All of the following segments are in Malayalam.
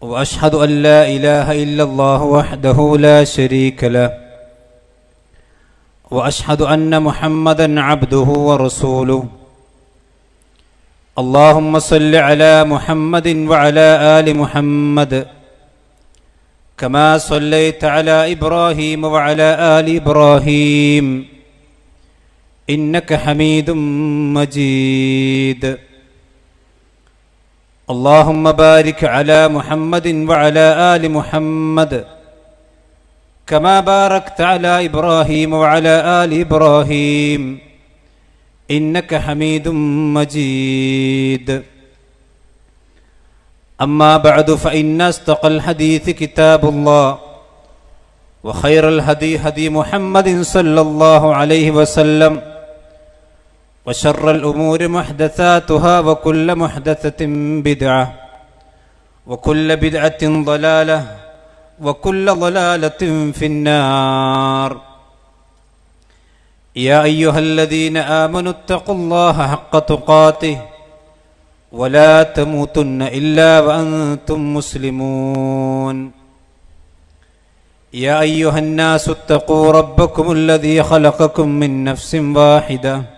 واشهد ان لا اله الا الله وحده لا شريك له واشهد ان محمدا عبده ورسوله اللهم صل على محمد وعلى ال محمد كما صليت على ابراهيم وعلى ال ابراهيم انك حميد مجيد اللهم بارك على محمد وعلى آل محمد كما باركت على إبراهيم وعلى آل إبراهيم إنك حميد مجيد أما بعد فإن أصدق الحديث كتاب الله وخير الهدي هدي محمد صلى الله عليه وسلم وشر الأمور محدثاتها وكل محدثة بدعة وكل بدعة ضلالة وكل ضلالة في النار يا أيها الذين آمنوا اتقوا الله حق تقاته ولا تموتن إلا وأنتم مسلمون يا أيها الناس اتقوا ربكم الذي خلقكم من نفس واحدة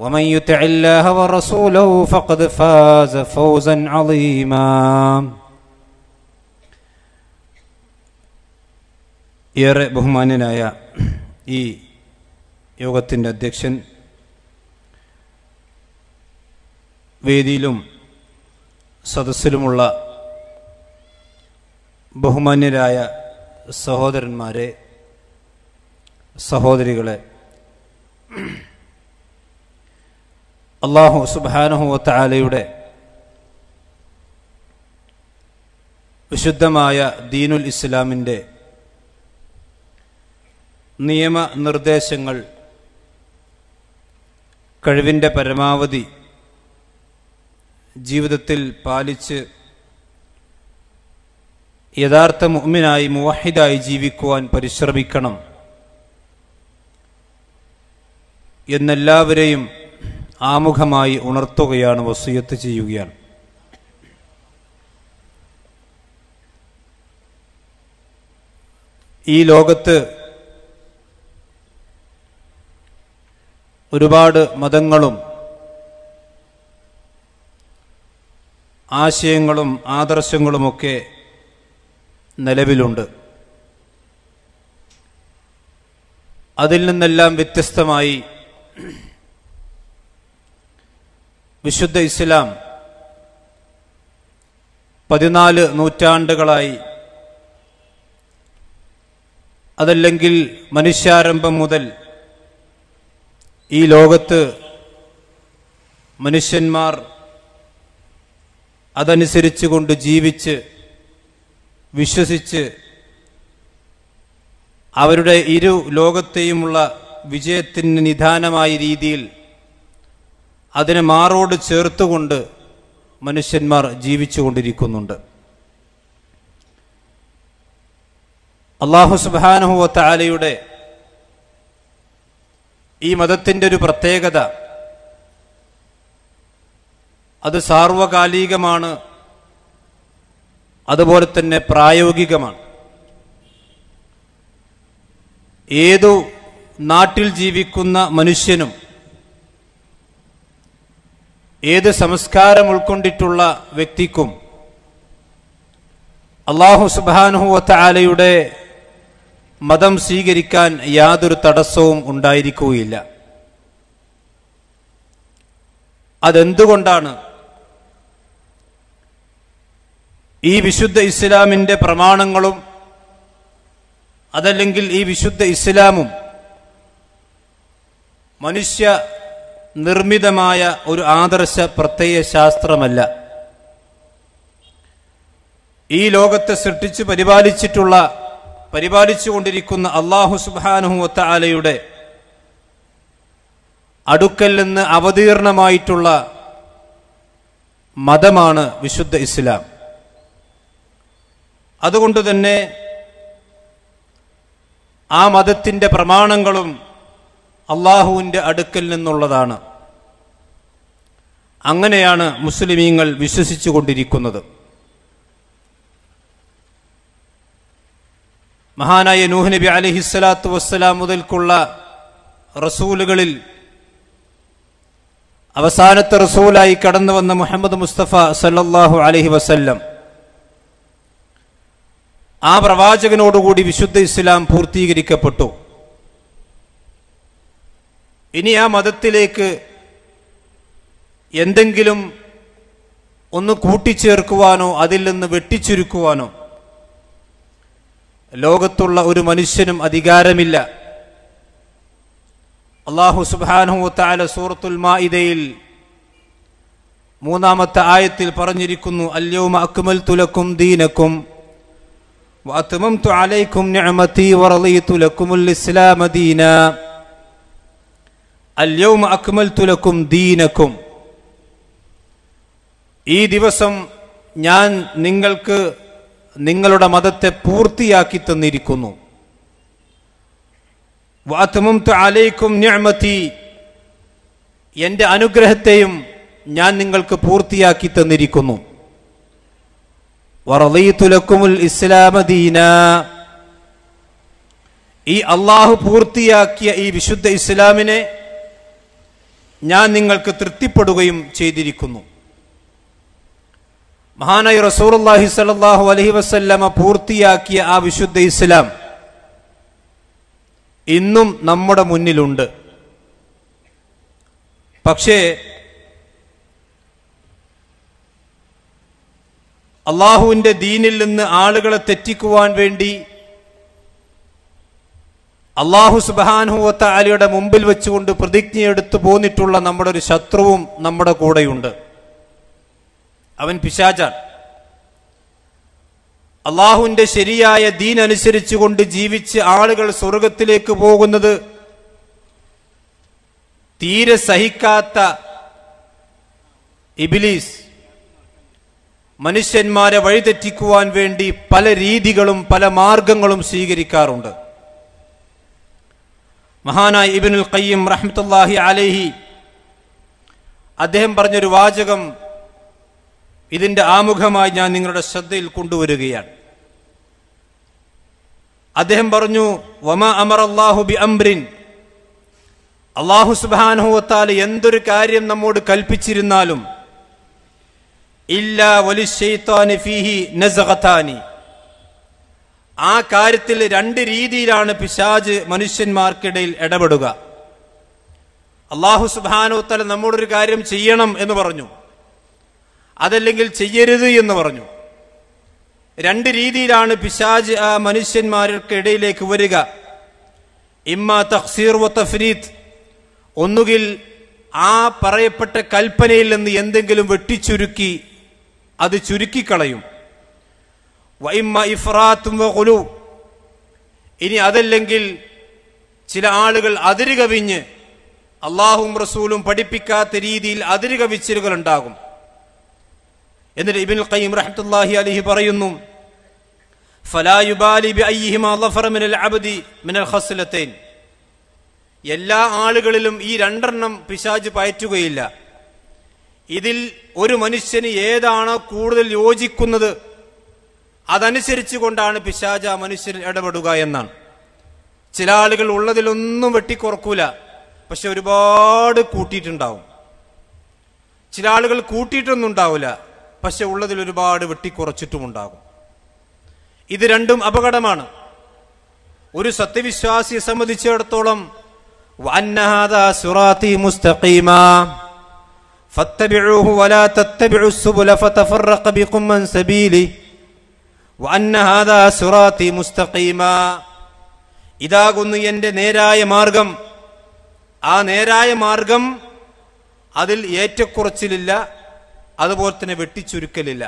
ومن يطع الله ورسوله فقد فاز فوزا عظيما ഏറെ ബഹുമാനനായ ഈ യോഗത്തിൻ്റെ അധ്യക്ഷൻ വേദിയിലും സദസ്സിലുമുള്ള ബഹുമാന്യരായ സഹോദരന്മാരെ സഹോദരികളെ അള്ളാഹു സുബാനുഹുവത്തായാലയുടെ വിശുദ്ധമായ ദീനുൽ ഇസ്ലാമിൻ്റെ നിയമനിർദ്ദേശങ്ങൾ കഴിവിൻ്റെ പരമാവധി ജീവിതത്തിൽ പാലിച്ച് യഥാർത്ഥ മുമ്മിനായി മുവഹിദായി ജീവിക്കുവാൻ പരിശ്രമിക്കണം എന്നെല്ലാവരെയും ആമുഖമായി ഉണർത്തുകയാണ് വസൂയത്ത് ചെയ്യുകയാണ് ഈ ലോകത്ത് ഒരുപാട് മതങ്ങളും ആശയങ്ങളും ആദർശങ്ങളുമൊക്കെ നിലവിലുണ്ട് അതിൽ നിന്നെല്ലാം വ്യത്യസ്തമായി വിശുദ്ധ ഇസ്ലാം പതിനാല് നൂറ്റാണ്ടുകളായി അതല്ലെങ്കിൽ മനുഷ്യാരംഭം മുതൽ ഈ ലോകത്ത് മനുഷ്യന്മാർ അതനുസരിച്ച് കൊണ്ട് ജീവിച്ച് വിശ്വസിച്ച് അവരുടെ ഇരു ലോകത്തെയുമുള്ള വിജയത്തിന് നിധാനമായ രീതിയിൽ അതിനെ മാറോട് ചേർത്തുകൊണ്ട് മനുഷ്യന്മാർ ജീവിച്ചുകൊണ്ടിരിക്കുന്നുണ്ട് അള്ളാഹു സുബാനുഹുവ ഈ മതത്തിൻ്റെ ഒരു പ്രത്യേകത അത് സാർവകാലികമാണ് അതുപോലെ തന്നെ പ്രായോഗികമാണ് ഏതു നാട്ടിൽ ജീവിക്കുന്ന മനുഷ്യനും ഏത് സംസ്കാരം ഉൾക്കൊണ്ടിട്ടുള്ള വ്യക്തിക്കും അള്ളാഹു സുബാനുഹുവത്താലയുടെ മതം സ്വീകരിക്കാൻ യാതൊരു തടസ്സവും ഉണ്ടായിരിക്കുകയില്ല അതെന്തുകൊണ്ടാണ് ഈ വിശുദ്ധ ഇസ്ലാമിൻ്റെ പ്രമാണങ്ങളും അതല്ലെങ്കിൽ ഈ വിശുദ്ധ ഇസ്ലാമും മനുഷ്യ നിർമ്മിതമായ ഒരു ആദർശ പ്രത്യയ ശാസ്ത്രമല്ല ഈ ലോകത്തെ സൃഷ്ടിച്ച് പരിപാലിച്ചിട്ടുള്ള പരിപാലിച്ചുകൊണ്ടിരിക്കുന്ന അള്ളാഹു സുബാനുഹുവത്ത അടുക്കൽ നിന്ന് അവതീർണമായിട്ടുള്ള മതമാണ് വിശുദ്ധ ഇസ്ലാം അതുകൊണ്ട് തന്നെ ആ മതത്തിൻ്റെ പ്രമാണങ്ങളും അള്ളാഹുവിൻ്റെ അടുക്കൽ നിന്നുള്ളതാണ് അങ്ങനെയാണ് മുസ്ലിമീങ്ങൾ വിശ്വസിച്ചു കൊണ്ടിരിക്കുന്നത് മഹാനായ നൂഹ് നബി അലഹിസ്സലാത്തു വസ്സലാം മുതൽക്കുള്ള റസൂലുകളിൽ അവസാനത്തെ റസൂലായി കടന്നു വന്ന മുഹമ്മദ് മുസ്തഫ സല്ലല്ലാഹു അലഹി വസല്ലം ആ പ്രവാചകനോടുകൂടി വിശുദ്ധ ഇസ്ലാം പൂർത്തീകരിക്കപ്പെട്ടു ഇനി ആ മതത്തിലേക്ക് എന്തെങ്കിലും ഒന്ന് കൂട്ടിച്ചേർക്കുവാനോ അതിൽ നിന്ന് വെട്ടിച്ചുരുക്കുവാനോ ലോകത്തുള്ള ഒരു മനുഷ്യനും അധികാരമില്ല അള്ളാഹു സുബാനുത്താല സൂറത്തുൽ മാഇദയിൽ മൂന്നാമത്തെ ആയത്തിൽ പറഞ്ഞിരിക്കുന്നു അല്യോമ അക്മൽ തുലക്കും ദീനക്കും വഅത്മംതു അലൈക്കും നിഅമതി വറളീതു ലക്കുമുൽ ഇസ്ലാമ അല്യവും അക്മൽ തുലക്കും ദീനക്കും ഈ ദിവസം ഞാൻ നിങ്ങൾക്ക് നിങ്ങളുടെ മതത്തെ പൂർത്തിയാക്കി തന്നിരിക്കുന്നു വാത്തമും അലൈക്കും ഞാമത്തി എൻ്റെ അനുഗ്രഹത്തെയും ഞാൻ നിങ്ങൾക്ക് പൂർത്തിയാക്കി തന്നിരിക്കുന്നു വറദീതുലക്കുമുൽ ഇസ്ലാമദീന ഈ അള്ളാഹു പൂർത്തിയാക്കിയ ഈ വിശുദ്ധ ഇസ്ലാമിനെ ഞാൻ നിങ്ങൾക്ക് തൃപ്തിപ്പെടുകയും ചെയ്തിരിക്കുന്നു മഹാനായ റസൂറുല്ലാഹി സലാഹു അലഹി വസ്ല്ലമ പൂർത്തിയാക്കിയ ആ വിശുദ്ധ ഇസ്ലാം ഇന്നും നമ്മുടെ മുന്നിലുണ്ട് പക്ഷേ അള്ളാഹുവിൻ്റെ ദീനിൽ നിന്ന് ആളുകളെ തെറ്റിക്കുവാൻ വേണ്ടി അള്ളാഹു സുബാനുഹൂത്ത അലിയുടെ മുമ്പിൽ വെച്ചുകൊണ്ട് പ്രതിജ്ഞയെടുത്തു പോന്നിട്ടുള്ള നമ്മുടെ ഒരു ശത്രുവും നമ്മുടെ കൂടെയുണ്ട് അവൻ പിശാചാണ് അള്ളാഹുവിന്റെ ശരിയായ ദീൻ അനുസരിച്ചു കൊണ്ട് ജീവിച്ച് ആളുകൾ സ്വർഗത്തിലേക്ക് പോകുന്നത് തീരെ സഹിക്കാത്ത ഇബിലീസ് മനുഷ്യന്മാരെ വഴിതെറ്റിക്കുവാൻ വേണ്ടി പല രീതികളും പല മാർഗങ്ങളും സ്വീകരിക്കാറുണ്ട് മഹാനായ ഇബിനുൽ കയ്യം റഹ്മത്തല്ലാഹി അലൈഹി അദ്ദേഹം പറഞ്ഞൊരു വാചകം ഇതിൻ്റെ ആമുഖമായി ഞാൻ നിങ്ങളുടെ ശ്രദ്ധയിൽ കൊണ്ടുവരികയാണ് അദ്ദേഹം പറഞ്ഞു വമ അമർ അള്ളാഹു ബി അംബ്രിൻ അള്ളാഹു സുബാനുഹത്താൽ എന്തൊരു കാര്യം നമ്മോട് കൽപ്പിച്ചിരുന്നാലും ഇല്ല വലി ഫീഹി നസഖത്താനി ആ കാര്യത്തിൽ രണ്ട് രീതിയിലാണ് പിശാജ് മനുഷ്യന്മാർക്കിടയിൽ ഇടപെടുക അള്ളാഹു സുബാനോത്തല നമ്മളൊരു കാര്യം ചെയ്യണം എന്ന് പറഞ്ഞു അതല്ലെങ്കിൽ ചെയ്യരുത് എന്ന് പറഞ്ഞു രണ്ട് രീതിയിലാണ് പിശാജ് ആ ഇടയിലേക്ക് വരിക ഇമ്മ തഫ്സീർ വ തഫ്രീത്ത് ഒന്നുകിൽ ആ പറയപ്പെട്ട കൽപ്പനയിൽ നിന്ന് എന്തെങ്കിലും വെട്ടിച്ചുരുക്കി അത് ചുരുക്കിക്കളയും വൈമ്മ ഇഫ്രാത്തും വകുലു ഇനി അതല്ലെങ്കിൽ ചില ആളുകൾ അതിരുകവിഞ്ഞ് അള്ളാഹും റസൂലും പഠിപ്പിക്കാത്ത രീതിയിൽ ഉണ്ടാകും എന്നിട്ട് ഇബിൻ ഖയ്യിം റഹ്മത്തുള്ളാഹി അലിഹി പറയുന്നു എല്ലാ ആളുകളിലും ഈ രണ്ടെണ്ണം പിശാജ് പയറ്റുകയില്ല ഇതിൽ ഒരു മനുഷ്യന് ഏതാണോ കൂടുതൽ യോജിക്കുന്നത് അതനുസരിച്ചു കൊണ്ടാണ് പിശാജ മനുഷ്യൻ ഇടപെടുക എന്നാണ് ചില ആളുകൾ ഉള്ളതിലൊന്നും വെട്ടിക്കുറക്കൂല പക്ഷെ ഒരുപാട് കൂട്ടിയിട്ടുണ്ടാവും ചില ആളുകൾ കൂട്ടിയിട്ടൊന്നും ഉണ്ടാവില്ല പക്ഷെ ഉള്ളതിൽ ഒരുപാട് ഉണ്ടാകും ഇത് രണ്ടും അപകടമാണ് ഒരു സത്യവിശ്വാസിയെ സംബന്ധിച്ചിടത്തോളം ഫത്തബിഉഹു വലാ തത്തബിഉ സുബുല ഫതഫറഖ ബികും മൻ സബീലി ഇതാകുന്നു എന്റെ നേരായ മാർഗം ആ നേരായ മാർഗം അതിൽ ഏറ്റക്കുറച്ചിലില്ല അതുപോലെ തന്നെ വെട്ടിച്ചുരുക്കലില്ല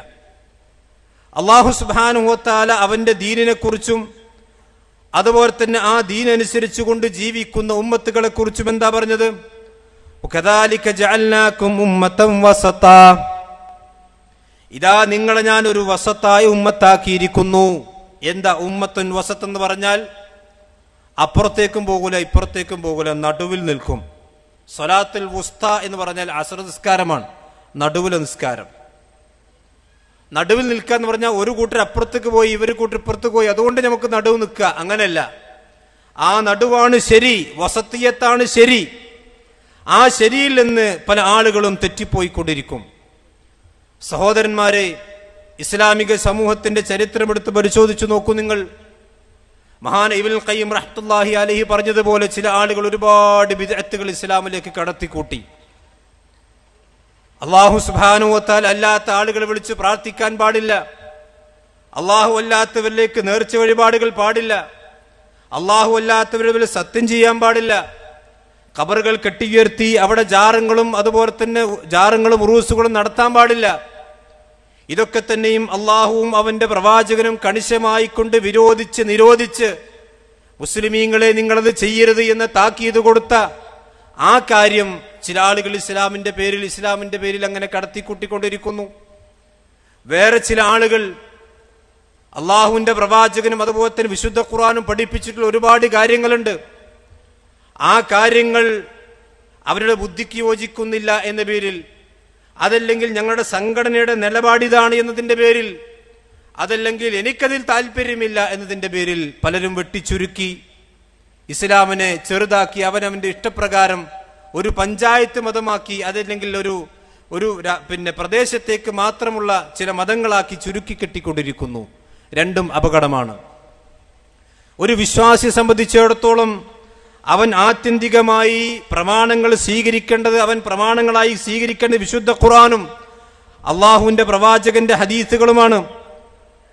അള്ളാഹു സുബാനുഹോത്താല അവന്റെ ദീനിനെക്കുറിച്ചും അതുപോലെ തന്നെ ആ ദീനനുസരിച്ചു കൊണ്ട് ജീവിക്കുന്ന ഉമ്മത്തുകളെക്കുറിച്ചും എന്താ പറഞ്ഞത് ഇതാ നിങ്ങളെ ഞാൻ ഒരു വസത്തായ ഉമ്മത്താക്കിയിരിക്കുന്നു എന്താ ഉമ്മത്തുൻ വസത്ത് എന്ന് പറഞ്ഞാൽ അപ്പുറത്തേക്കും പോകൂല ഇപ്പുറത്തേക്കും പോകൂല നടുവിൽ നിൽക്കും സ്വലാത്തിൽ വുസ്ത എന്ന് പറഞ്ഞാൽ അസർ നിസ്കാരമാണ് നടുവിലെ നിസ്കാരം നടുവിൽ നിൽക്കുക എന്ന് പറഞ്ഞാൽ ഒരു കൂട്ടർ അപ്പുറത്തേക്ക് പോയി ഇവർ കൂട്ടർ ഇപ്പുറത്ത് പോയി അതുകൊണ്ട് നമുക്ക് നടുവ് നിൽക്കുക അങ്ങനെയല്ല ആ നടുവാണ് ശരി വസത്തിയത്താണ് ശരി ആ ശരിയിൽ നിന്ന് പല ആളുകളും തെറ്റിപ്പോയിക്കൊണ്ടിരിക്കും സഹോദരന്മാരെ ഇസ്ലാമിക സമൂഹത്തിന്റെ ചരിത്രമെടുത്ത് പരിശോധിച്ചു നോക്കൂ നിങ്ങൾ മഹാൻ ഇബിൽ കയ്യം റഹ്ത്തുല്ലാഹി അലഹി പറഞ്ഞതുപോലെ ചില ആളുകൾ ഒരുപാട് വിദഗ്ധകൾ ഇസ്ലാമിലേക്ക് കടത്തിക്കൂട്ടി അള്ളാഹു സുബാനുവത്താൽ അല്ലാത്ത ആളുകളെ വിളിച്ച് പ്രാർത്ഥിക്കാൻ പാടില്ല അള്ളാഹു അല്ലാത്തവരിലേക്ക് നേർച്ച വഴിപാടുകൾ പാടില്ല അള്ളാഹു അല്ലാത്തവരിൽ സത്യം ചെയ്യാൻ പാടില്ല കബറുകൾ കെട്ടിയുയർത്തി അവിടെ ജാറങ്ങളും അതുപോലെ തന്നെ ജാറങ്ങളും ഉറൂസുകളും നടത്താൻ പാടില്ല ഇതൊക്കെ തന്നെയും അള്ളാഹുവും അവന്റെ പ്രവാചകനും കണിശമായി കൊണ്ട് വിരോധിച്ച് നിരോധിച്ച് മുസ്ലിമീങ്ങളെ നിങ്ങളത് ചെയ്യരുത് എന്ന് താക്കീത് കൊടുത്ത ആ കാര്യം ചില ആളുകൾ ഇസ്ലാമിന്റെ പേരിൽ ഇസ്ലാമിന്റെ പേരിൽ അങ്ങനെ കടത്തിക്കൂട്ടിക്കൊണ്ടിരിക്കുന്നു വേറെ ചില ആളുകൾ അള്ളാഹുവിന്റെ പ്രവാചകനും അതുപോലെ തന്നെ വിശുദ്ധ ഖുറാനും പഠിപ്പിച്ചിട്ടുള്ള ഒരുപാട് കാര്യങ്ങളുണ്ട് ആ കാര്യങ്ങൾ അവരുടെ ബുദ്ധിക്ക് യോജിക്കുന്നില്ല എന്ന പേരിൽ അതല്ലെങ്കിൽ ഞങ്ങളുടെ സംഘടനയുടെ നിലപാടിതാണ് എന്നതിൻ്റെ പേരിൽ അതല്ലെങ്കിൽ എനിക്കതിൽ താല്പര്യമില്ല എന്നതിൻ്റെ പേരിൽ പലരും വെട്ടിച്ചുരുക്കി ഇസ്ലാമിനെ ചെറുതാക്കി അവനവൻ്റെ ഇഷ്ടപ്രകാരം ഒരു പഞ്ചായത്ത് മതമാക്കി അതല്ലെങ്കിൽ ഒരു ഒരു പിന്നെ പ്രദേശത്തേക്ക് മാത്രമുള്ള ചില മതങ്ങളാക്കി ചുരുക്കി കെട്ടിക്കൊണ്ടിരിക്കുന്നു രണ്ടും അപകടമാണ് ഒരു വിശ്വാസിയെ സംബന്ധിച്ചിടത്തോളം അവൻ ആത്യന്തികമായി പ്രമാണങ്ങൾ സ്വീകരിക്കേണ്ടത് അവൻ പ്രമാണങ്ങളായി സ്വീകരിക്കേണ്ടത് വിശുദ്ധ ഖുറാനും അള്ളാഹുവിന്റെ പ്രവാചകന്റെ ഹദീസുകളുമാണ്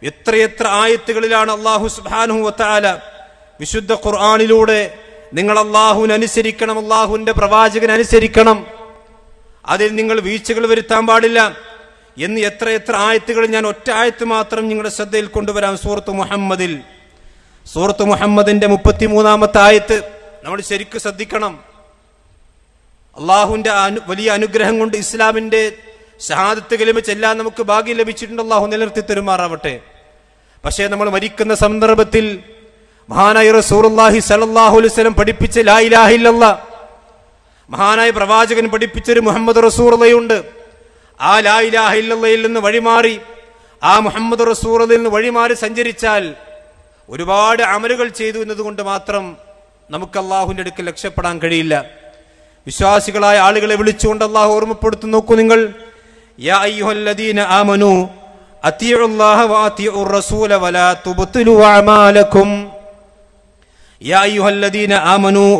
എത്രയെത്ര ആയത്തുകളിലാണ് അള്ളാഹു സുബാനു വത്താല വിശുദ്ധ ഖുർആാനിലൂടെ നിങ്ങൾ അള്ളാഹുവിനനുസരിക്കണം അള്ളാഹുവിൻ്റെ അനുസരിക്കണം അതിൽ നിങ്ങൾ വീഴ്ചകൾ വരുത്താൻ പാടില്ല എന്ന് എത്രയെത്ര ആയത്തുകൾ ഞാൻ ഒറ്റ ആയത്ത് മാത്രം നിങ്ങളുടെ ശ്രദ്ധയിൽ കൊണ്ടുവരാം സൂറത്ത് മുഹമ്മദിൽ സൂറത്ത് മുഹമ്മദിന്റെ മൂന്നാമത്തെ ആയത്ത് നമ്മൾ ശരിക്കും ശ്രദ്ധിക്കണം അള്ളാഹുവിന്റെ അനു വലിയ അനുഗ്രഹം കൊണ്ട് ഇസ്ലാമിന്റെ ഷഹാദത്ത് കലിമച്ചെല്ലാം നമുക്ക് ഭാഗ്യം ലഭിച്ചിട്ടുണ്ട് അള്ളാഹു നിലനിർത്തി തെരുമാറാവട്ടെ പക്ഷേ നമ്മൾ മരിക്കുന്ന സന്ദർഭത്തിൽ മഹാനായ റസൂർഹി സലല്ലാഹു പഠിപ്പിച്ച ലായിലാഹില്ല മഹാനായ പ്രവാചകൻ പഠിപ്പിച്ചൊരു മുഹമ്മദ് റസൂറുണ്ട് ആ ലായിലാഹില്ലയിൽ നിന്ന് വഴിമാറി ആ മുഹമ്മദ് റസൂറിൽ നിന്ന് വഴിമാറി സഞ്ചരിച്ചാൽ ഒരുപാട് അമലുകൾ ചെയ്തു എന്നതുകൊണ്ട് മാത്രം നമുക്ക് അള്ളാഹുവിന്റെ അടുക്കൽ രക്ഷപ്പെടാൻ കഴിയില്ല വിശ്വാസികളായ ആളുകളെ വിളിച്ചുകൊണ്ട് അള്ളാഹു ഓർമ്മപ്പെടുത്തി നോക്കൂ നിങ്ങൾ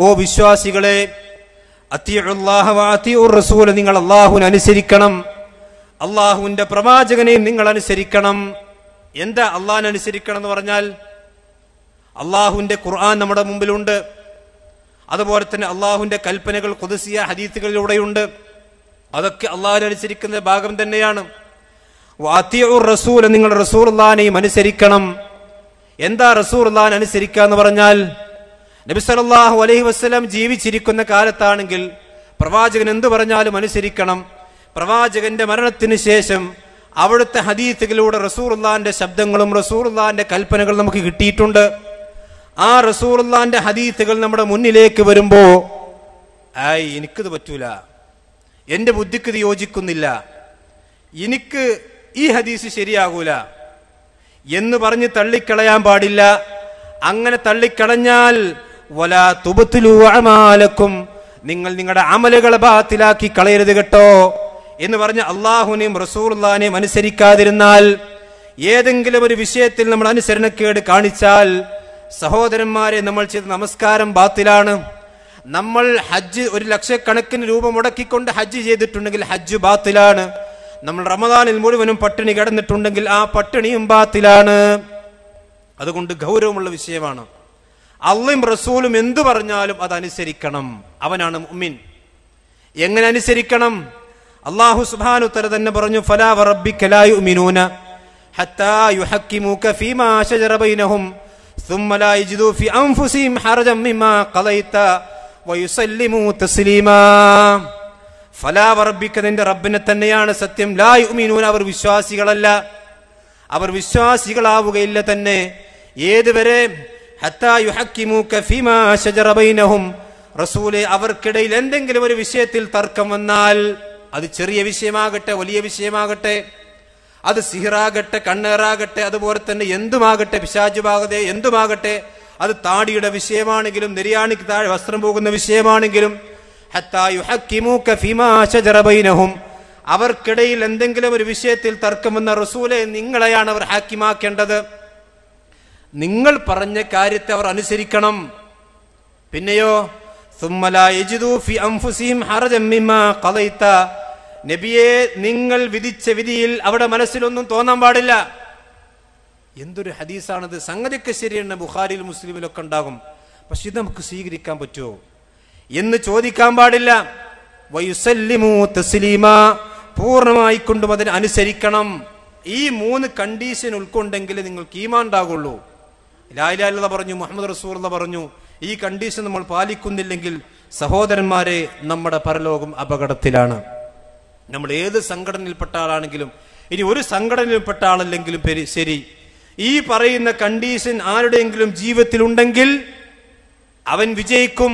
ഓ വിശ്വാസികളെ നിങ്ങൾ അള്ളാഹുവിനെ അനുസരിക്കണം അള്ളാഹുവിന്റെ പ്രവാചകനെയും നിങ്ങൾ അനുസരിക്കണം എന്താ അള്ളാഹിനെ അനുസരിക്കണം എന്ന് പറഞ്ഞാൽ അള്ളാഹുവിന്റെ ഖുർആൻ നമ്മുടെ മുമ്പിലുണ്ട് അതുപോലെ തന്നെ അള്ളാഹുവിൻ്റെ കൽപ്പനകൾ കൊതിസിയ ഹദീത്തുകളിലൂടെയുണ്ട് അതൊക്കെ അനുസരിക്കുന്ന ഭാഗം തന്നെയാണ് വാത്തിയൂർ റസൂൽ നിങ്ങൾ റസൂർലാനെയും അനുസരിക്കണം എന്താ റസൂർലാൻ അനുസരിക്കുക എന്ന് പറഞ്ഞാൽ നബി സലാഹു അലൈഹി വസ്ലം ജീവിച്ചിരിക്കുന്ന കാലത്താണെങ്കിൽ പ്രവാചകൻ എന്തു പറഞ്ഞാലും അനുസരിക്കണം പ്രവാചകന്റെ മരണത്തിന് ശേഷം അവിടുത്തെ ഹദീത്തുകളിലൂടെ ഉള്ളാന്റെ ശബ്ദങ്ങളും ഉള്ളാന്റെ കൽപ്പനകളും നമുക്ക് കിട്ടിയിട്ടുണ്ട് ആ റസൂറുല്ലാന്റെ ഹദീത്തുകൾ നമ്മുടെ മുന്നിലേക്ക് വരുമ്പോ ആയി എനിക്കത് പറ്റൂല എന്റെ ബുദ്ധിക്ക് ഇത് യോജിക്കുന്നില്ല എനിക്ക് ഈ ഹദീസ് ശരിയാകൂല എന്ന് പറഞ്ഞ് തള്ളിക്കളയാൻ പാടില്ല അങ്ങനെ തള്ളിക്കളഞ്ഞാൽ വല തുബത്തിലൂമാലക്കും നിങ്ങൾ നിങ്ങളുടെ അമലുകളെ ബാത്തിലാക്കി കളയരുത് കേട്ടോ എന്ന് പറഞ്ഞ് അള്ളാഹുനെയും റസൂർലാനെയും അനുസരിക്കാതിരുന്നാൽ ഏതെങ്കിലും ഒരു വിഷയത്തിൽ നമ്മൾ അനുസരണക്കേട് കാണിച്ചാൽ സഹോദരന്മാരെ നമ്മൾ ചെയ്ത നമസ്കാരം ബാത്തിലാണ് നമ്മൾ ഹജ്ജ് ഒരു ലക്ഷക്കണക്കിന് രൂപ മുടക്കിക്കൊണ്ട് ഹജ്ജ് ചെയ്തിട്ടുണ്ടെങ്കിൽ ഹജ്ജ് ബാത്തിലാണ് നമ്മൾ റമദാനിൽ മുഴുവനും പട്ടിണി കിടന്നിട്ടുണ്ടെങ്കിൽ ആ പട്ടിണിയും ബാത്തിലാണ് അതുകൊണ്ട് ഗൗരവമുള്ള വിഷയമാണ് അള്ളയും റസൂലും എന്തു പറഞ്ഞാലും അത് അനുസരിക്കണം അവനാണ് ഉമ്മിൻ എങ്ങനെ അനുസരിക്കണം അള്ളാഹു സുബാനു തല തന്നെ പറഞ്ഞു ഫലാ വറബിക്കലായു മിനൂന ഹത്താ യുഹക്കിമൂക്ക ഫീമാ ശജറബൈനഹും ثم لا يجدوا في أنفسهم حرجا مما قضيت ويسلموا تسليما فلا وربك നിന്റെ റബ്ബിനെ തന്നെയാണ് സത്യം ലാ യുമീനൂൻ അവർ വിശ്വാസികളല്ല അവർ വിശ്വാസികളാവുകയില്ല തന്നെ ഏതുവരെ റസൂലെ അവർക്കിടയിൽ എന്തെങ്കിലും ഒരു വിഷയത്തിൽ തർക്കം വന്നാൽ അത് ചെറിയ വിഷയമാകട്ടെ വലിയ വിഷയമാകട്ടെ അത് സിഹിറാകട്ടെ കണ്ണേറാകട്ടെ അതുപോലെ തന്നെ എന്തുമാകട്ടെ പിശാചുമാകതെ എന്തുമാകട്ടെ അത് താടിയുടെ വിഷയമാണെങ്കിലും നെരിയാണിക്ക് താഴെ വസ്ത്രം പോകുന്ന വിഷയമാണെങ്കിലും അവർക്കിടയിൽ എന്തെങ്കിലും ഒരു വിഷയത്തിൽ തർക്കം വന്ന റസൂലെ നിങ്ങളെയാണ് അവർ ഹാക്കിമാക്കേണ്ടത് നിങ്ങൾ പറഞ്ഞ കാര്യത്തെ അവർ അനുസരിക്കണം പിന്നെയോ സുമ്മല ഫി അംഫുസിഹിം ഹറജമ്മിമ ഖലൈത നബിയെ നിങ്ങൾ വിധിച്ച വിധിയിൽ അവിടെ മനസ്സിലൊന്നും തോന്നാൻ പാടില്ല എന്തൊരു ഹദീസാണത് സംഗതിക്ക് ശരിയാണ് ബുഖാരിയിൽ മുസ്ലിമിലൊക്കെ ഉണ്ടാകും പക്ഷെ ഇത് നമുക്ക് സ്വീകരിക്കാൻ പറ്റുമോ എന്ന് ചോദിക്കാൻ പാടില്ല വയുസല്ലിമു തസ്ലീമ പൂർണ്ണമായിക്കൊണ്ടും അതിന് അനുസരിക്കണം ഈ മൂന്ന് കണ്ടീഷൻ ഉൾക്കൊണ്ടെങ്കിൽ നിങ്ങൾക്ക് ഈമാൻ ഉണ്ടാകുള്ളൂ ലായിലാല പറഞ്ഞു മുഹമ്മദ് റസൂർ പറഞ്ഞു ഈ കണ്ടീഷൻ നമ്മൾ പാലിക്കുന്നില്ലെങ്കിൽ സഹോദരന്മാരെ നമ്മുടെ പരലോകം അപകടത്തിലാണ് നമ്മൾ ഏത് സംഘടനയിൽപ്പെട്ട ആളാണെങ്കിലും ഇനി ഒരു സംഘടനയിൽപ്പെട്ട ആളല്ലെങ്കിലും ശരി ഈ പറയുന്ന കണ്ടീഷൻ ആരുടെയെങ്കിലും ജീവിതത്തിൽ ഉണ്ടെങ്കിൽ അവൻ വിജയിക്കും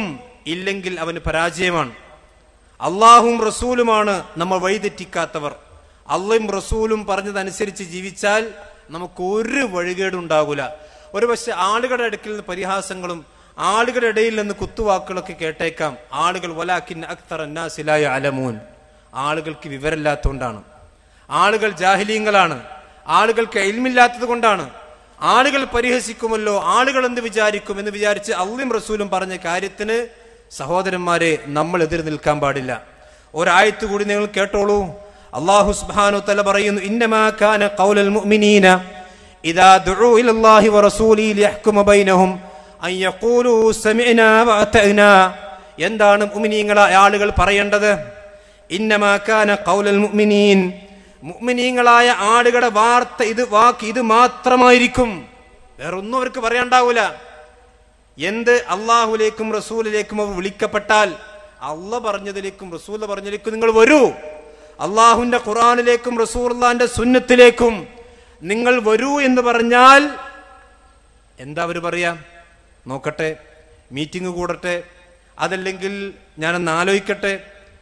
ഇല്ലെങ്കിൽ അവന് പരാജയമാണ് അള്ളാഹും റസൂലുമാണ് നമ്മൾ വഴിതെറ്റിക്കാത്തവർ അള്ളയും റസൂലും പറഞ്ഞതനുസരിച്ച് ജീവിച്ചാൽ നമുക്ക് ഒരു വഴികേടും ഉണ്ടാകില്ല ഒരു പക്ഷെ ആളുകളുടെ അടുക്കിൽ നിന്ന് പരിഹാസങ്ങളും ആളുകളുടെ ഇടയിൽ നിന്ന് കുത്തുവാക്കുകളൊക്കെ കേട്ടേക്കാം ആളുകൾ വലാഖിൻ അക്തർ അന്നാസിലായ അലമൂൻ ആളുകൾക്ക് വിവരമില്ലാത്തതുകൊണ്ടാണ് ആളുകൾ ജാഹിലീങ്ങളാണ് ആളുകൾക്ക് എൽമില്ലാത്തത് കൊണ്ടാണ് ആളുകൾ പരിഹസിക്കുമല്ലോ ആളുകൾ എന്ത് വിചാരിക്കും എന്ന് വിചാരിച്ച് അള്ളിയും റസൂലും പറഞ്ഞ കാര്യത്തിന് സഹോദരന്മാരെ നമ്മൾ എതിർ നിൽക്കാൻ പാടില്ല ഒരായത്ത് കൂടി നിങ്ങൾ കേട്ടോളൂ അള്ളാഹു സുബാനു തല പറയുന്നു ഇന്നമാക്കാന മുഅ്മിനീന ഇദാ ദുഉ ബൈനഹും എന്താണ് ആളുകൾ പറയേണ്ടത് ഇന്നമാക്കാന കൗലൽ മുഅ്മിനീൻ മുഅ്മിനീങ്ങളായ ആടുകളുടെ വാർത്ത ഇത് വാക്ക് ഇത് മാത്രമായിരിക്കും വേറൊന്നും അവർക്ക് പറയാണ്ടാവൂല എന്ത് അള്ളാഹുലേക്കും റസൂലിലേക്കും അവർ വിളിക്കപ്പെട്ടാൽ അള്ള പറഞ്ഞതിലേക്കും റസൂൽ പറഞ്ഞതിലേക്കും നിങ്ങൾ വരൂ അള്ളാഹുന്റെ ഖുറാനിലേക്കും റസൂർലാന്റെ സുന്നത്തിലേക്കും നിങ്ങൾ വരൂ എന്ന് പറഞ്ഞാൽ എന്താ അവർ പറയാ നോക്കട്ടെ മീറ്റിംഗ് കൂടട്ടെ അതല്ലെങ്കിൽ ഞാനൊന്ന് ആലോചിക്കട്ടെ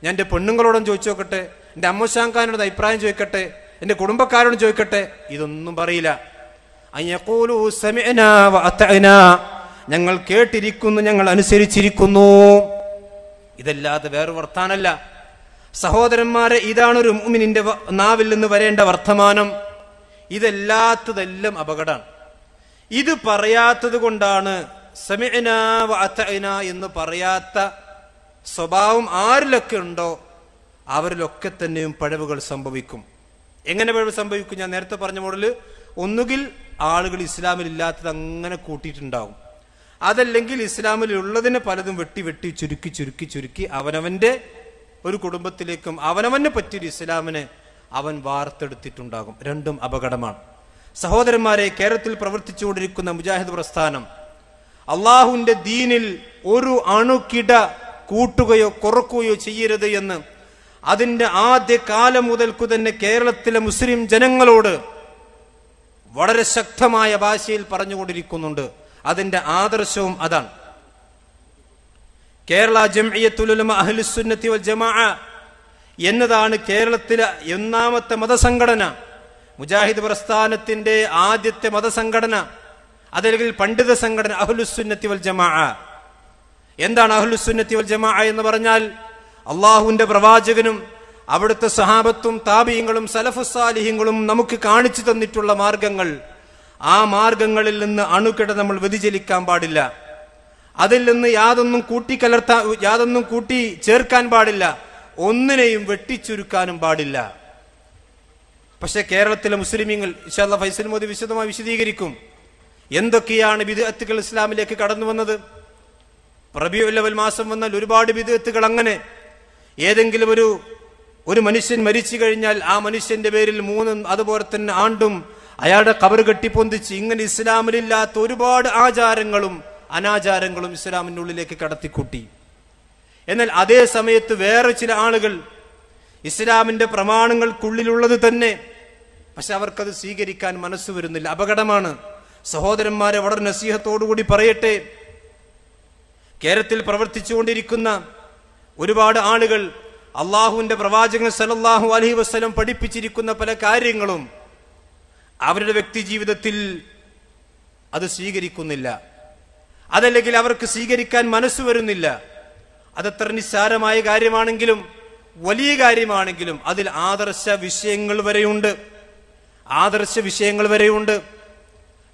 ഞാൻ എൻ്റെ പെണ്ണുങ്ങളോടും ചോദിച്ചു നോക്കട്ടെ എൻ്റെ അമ്മശാങ്കാനോട് അഭിപ്രായം ചോദിക്കട്ടെ എൻ്റെ കുടുംബക്കാരോട് ചോദിക്കട്ടെ ഇതൊന്നും പറയില്ല ഞങ്ങൾ കേട്ടിരിക്കുന്നു ഞങ്ങൾ അനുസരിച്ചിരിക്കുന്നു ഇതല്ലാതെ വേറെ വർത്താനല്ല സഹോദരന്മാരെ ഇതാണ് ഒരു ഉമ്മിനിന്റെ നാവിൽ നിന്ന് വരേണ്ട വർത്തമാനം ഇതല്ലാത്തതെല്ലാം അപകടമാണ് ഇത് പറയാത്തത് കൊണ്ടാണ് സമയന എന്ന് പറയാത്ത സ്വഭാവം ആരിലൊക്കെ ഉണ്ടോ അവരിലൊക്കെ തന്നെയും പഴവുകൾ സംഭവിക്കും എങ്ങനെ പഴവ് സംഭവിക്കും ഞാൻ നേരത്തെ പറഞ്ഞ മോഡല് ഒന്നുകിൽ ആളുകൾ ഇസ്ലാമിൽ ഇല്ലാത്തത് അങ്ങനെ കൂട്ടിയിട്ടുണ്ടാവും അതല്ലെങ്കിൽ ഇസ്ലാമിൽ ഉള്ളതിനെ പലതും വെട്ടി വെട്ടി ചുരുക്കി ചുരുക്കി ചുരുക്കി അവനവന്റെ ഒരു കുടുംബത്തിലേക്കും അവനവന് പറ്റിയൊരു ഇസ്ലാമിനെ അവൻ വാർത്തെടുത്തിട്ടുണ്ടാകും രണ്ടും അപകടമാണ് സഹോദരന്മാരെ കേരളത്തിൽ പ്രവർത്തിച്ചുകൊണ്ടിരിക്കുന്ന മുജാഹിദ് പ്രസ്ഥാനം അള്ളാഹുവിന്റെ ദീനിൽ ഒരു അണുക്കിട കൂട്ടുകയോ കുറക്കുകയോ ചെയ്യരുത് എന്ന് അതിൻ്റെ ആദ്യ കാലം മുതൽക്കു തന്നെ കേരളത്തിലെ മുസ്ലിം ജനങ്ങളോട് വളരെ ശക്തമായ ഭാഷയിൽ പറഞ്ഞുകൊണ്ടിരിക്കുന്നുണ്ട് അതിൻ്റെ ആദർശവും അതാണ് കേരള ജംഇയത്തുലുലമ വൽ ജമാഅ എന്നതാണ് കേരളത്തിലെ ഒന്നാമത്തെ മതസംഘടന മുജാഹിദ് പ്രസ്ഥാനത്തിന്റെ ആദ്യത്തെ മതസംഘടന അതല്ലെങ്കിൽ പണ്ഡിത സംഘടന അഹുലുസുന്നത്തി വൽ ജമാ എന്താണ് അഹ്ലുസുന്നത്തി വൽ ജമാ എന്ന് പറഞ്ഞാൽ അള്ളാഹുവിന്റെ പ്രവാചകനും അവിടുത്തെ സഹാബത്തും താപീയങ്ങളും സലഫുസാലിഹ്യങ്ങളും നമുക്ക് കാണിച്ചു തന്നിട്ടുള്ള മാർഗങ്ങൾ ആ മാർഗങ്ങളിൽ നിന്ന് അണുക്കിട നമ്മൾ വ്യതിചലിക്കാൻ പാടില്ല അതിൽ നിന്ന് യാതൊന്നും കൂട്ടിക്കലർത്താൻ യാതൊന്നും കൂട്ടി ചേർക്കാൻ പാടില്ല ഒന്നിനെയും വെട്ടിച്ചുരുക്കാനും പാടില്ല പക്ഷെ കേരളത്തിലെ മുസ്ലിമീങ്ങൾ ഫൈസൽ മോദി വിശദമായി വിശദീകരിക്കും എന്തൊക്കെയാണ് വിദഗ്ധകൾ ഇസ്ലാമിലേക്ക് കടന്നു വന്നത് റബിയുല്ലവൽ മാസം വന്നാൽ ഒരുപാട് വിധത്തുകൾ അങ്ങനെ ഏതെങ്കിലും ഒരു ഒരു മനുഷ്യൻ മരിച്ചു കഴിഞ്ഞാൽ ആ മനുഷ്യന്റെ പേരിൽ മൂന്നും അതുപോലെ തന്നെ ആണ്ടും അയാളുടെ കവർ കെട്ടിപ്പൊന്തിച്ച് ഇങ്ങനെ ഇസ്ലാമിലില്ലാത്ത ഒരുപാട് ആചാരങ്ങളും അനാചാരങ്ങളും ഇസ്ലാമിൻ്റെ ഉള്ളിലേക്ക് കടത്തിക്കൂട്ടി എന്നാൽ അതേ സമയത്ത് വേറെ ചില ആളുകൾ ഇസ്ലാമിന്റെ പ്രമാണങ്ങൾക്കുള്ളിലുള്ളത് തന്നെ പക്ഷെ അവർക്കത് സ്വീകരിക്കാൻ മനസ്സ് വരുന്നില്ല അപകടമാണ് സഹോദരന്മാരെ വളരെ നസീഹത്തോടുകൂടി പറയട്ടെ കേരളത്തിൽ പ്രവർത്തിച്ചുകൊണ്ടിരിക്കുന്ന ഒരുപാട് ആളുകൾ അള്ളാഹുവിൻ്റെ പ്രവാചകൻ സലല്ലാഹു അലഹി വസ്ലം പഠിപ്പിച്ചിരിക്കുന്ന പല കാര്യങ്ങളും അവരുടെ വ്യക്തി ജീവിതത്തിൽ അത് സ്വീകരിക്കുന്നില്ല അതല്ലെങ്കിൽ അവർക്ക് സ്വീകരിക്കാൻ മനസ്സ് വരുന്നില്ല അതത്ര നിസ്സാരമായ കാര്യമാണെങ്കിലും വലിയ കാര്യമാണെങ്കിലും അതിൽ ആദർശ വിഷയങ്ങൾ വരെയുണ്ട് ആദർശ വിഷയങ്ങൾ വരെയുണ്ട്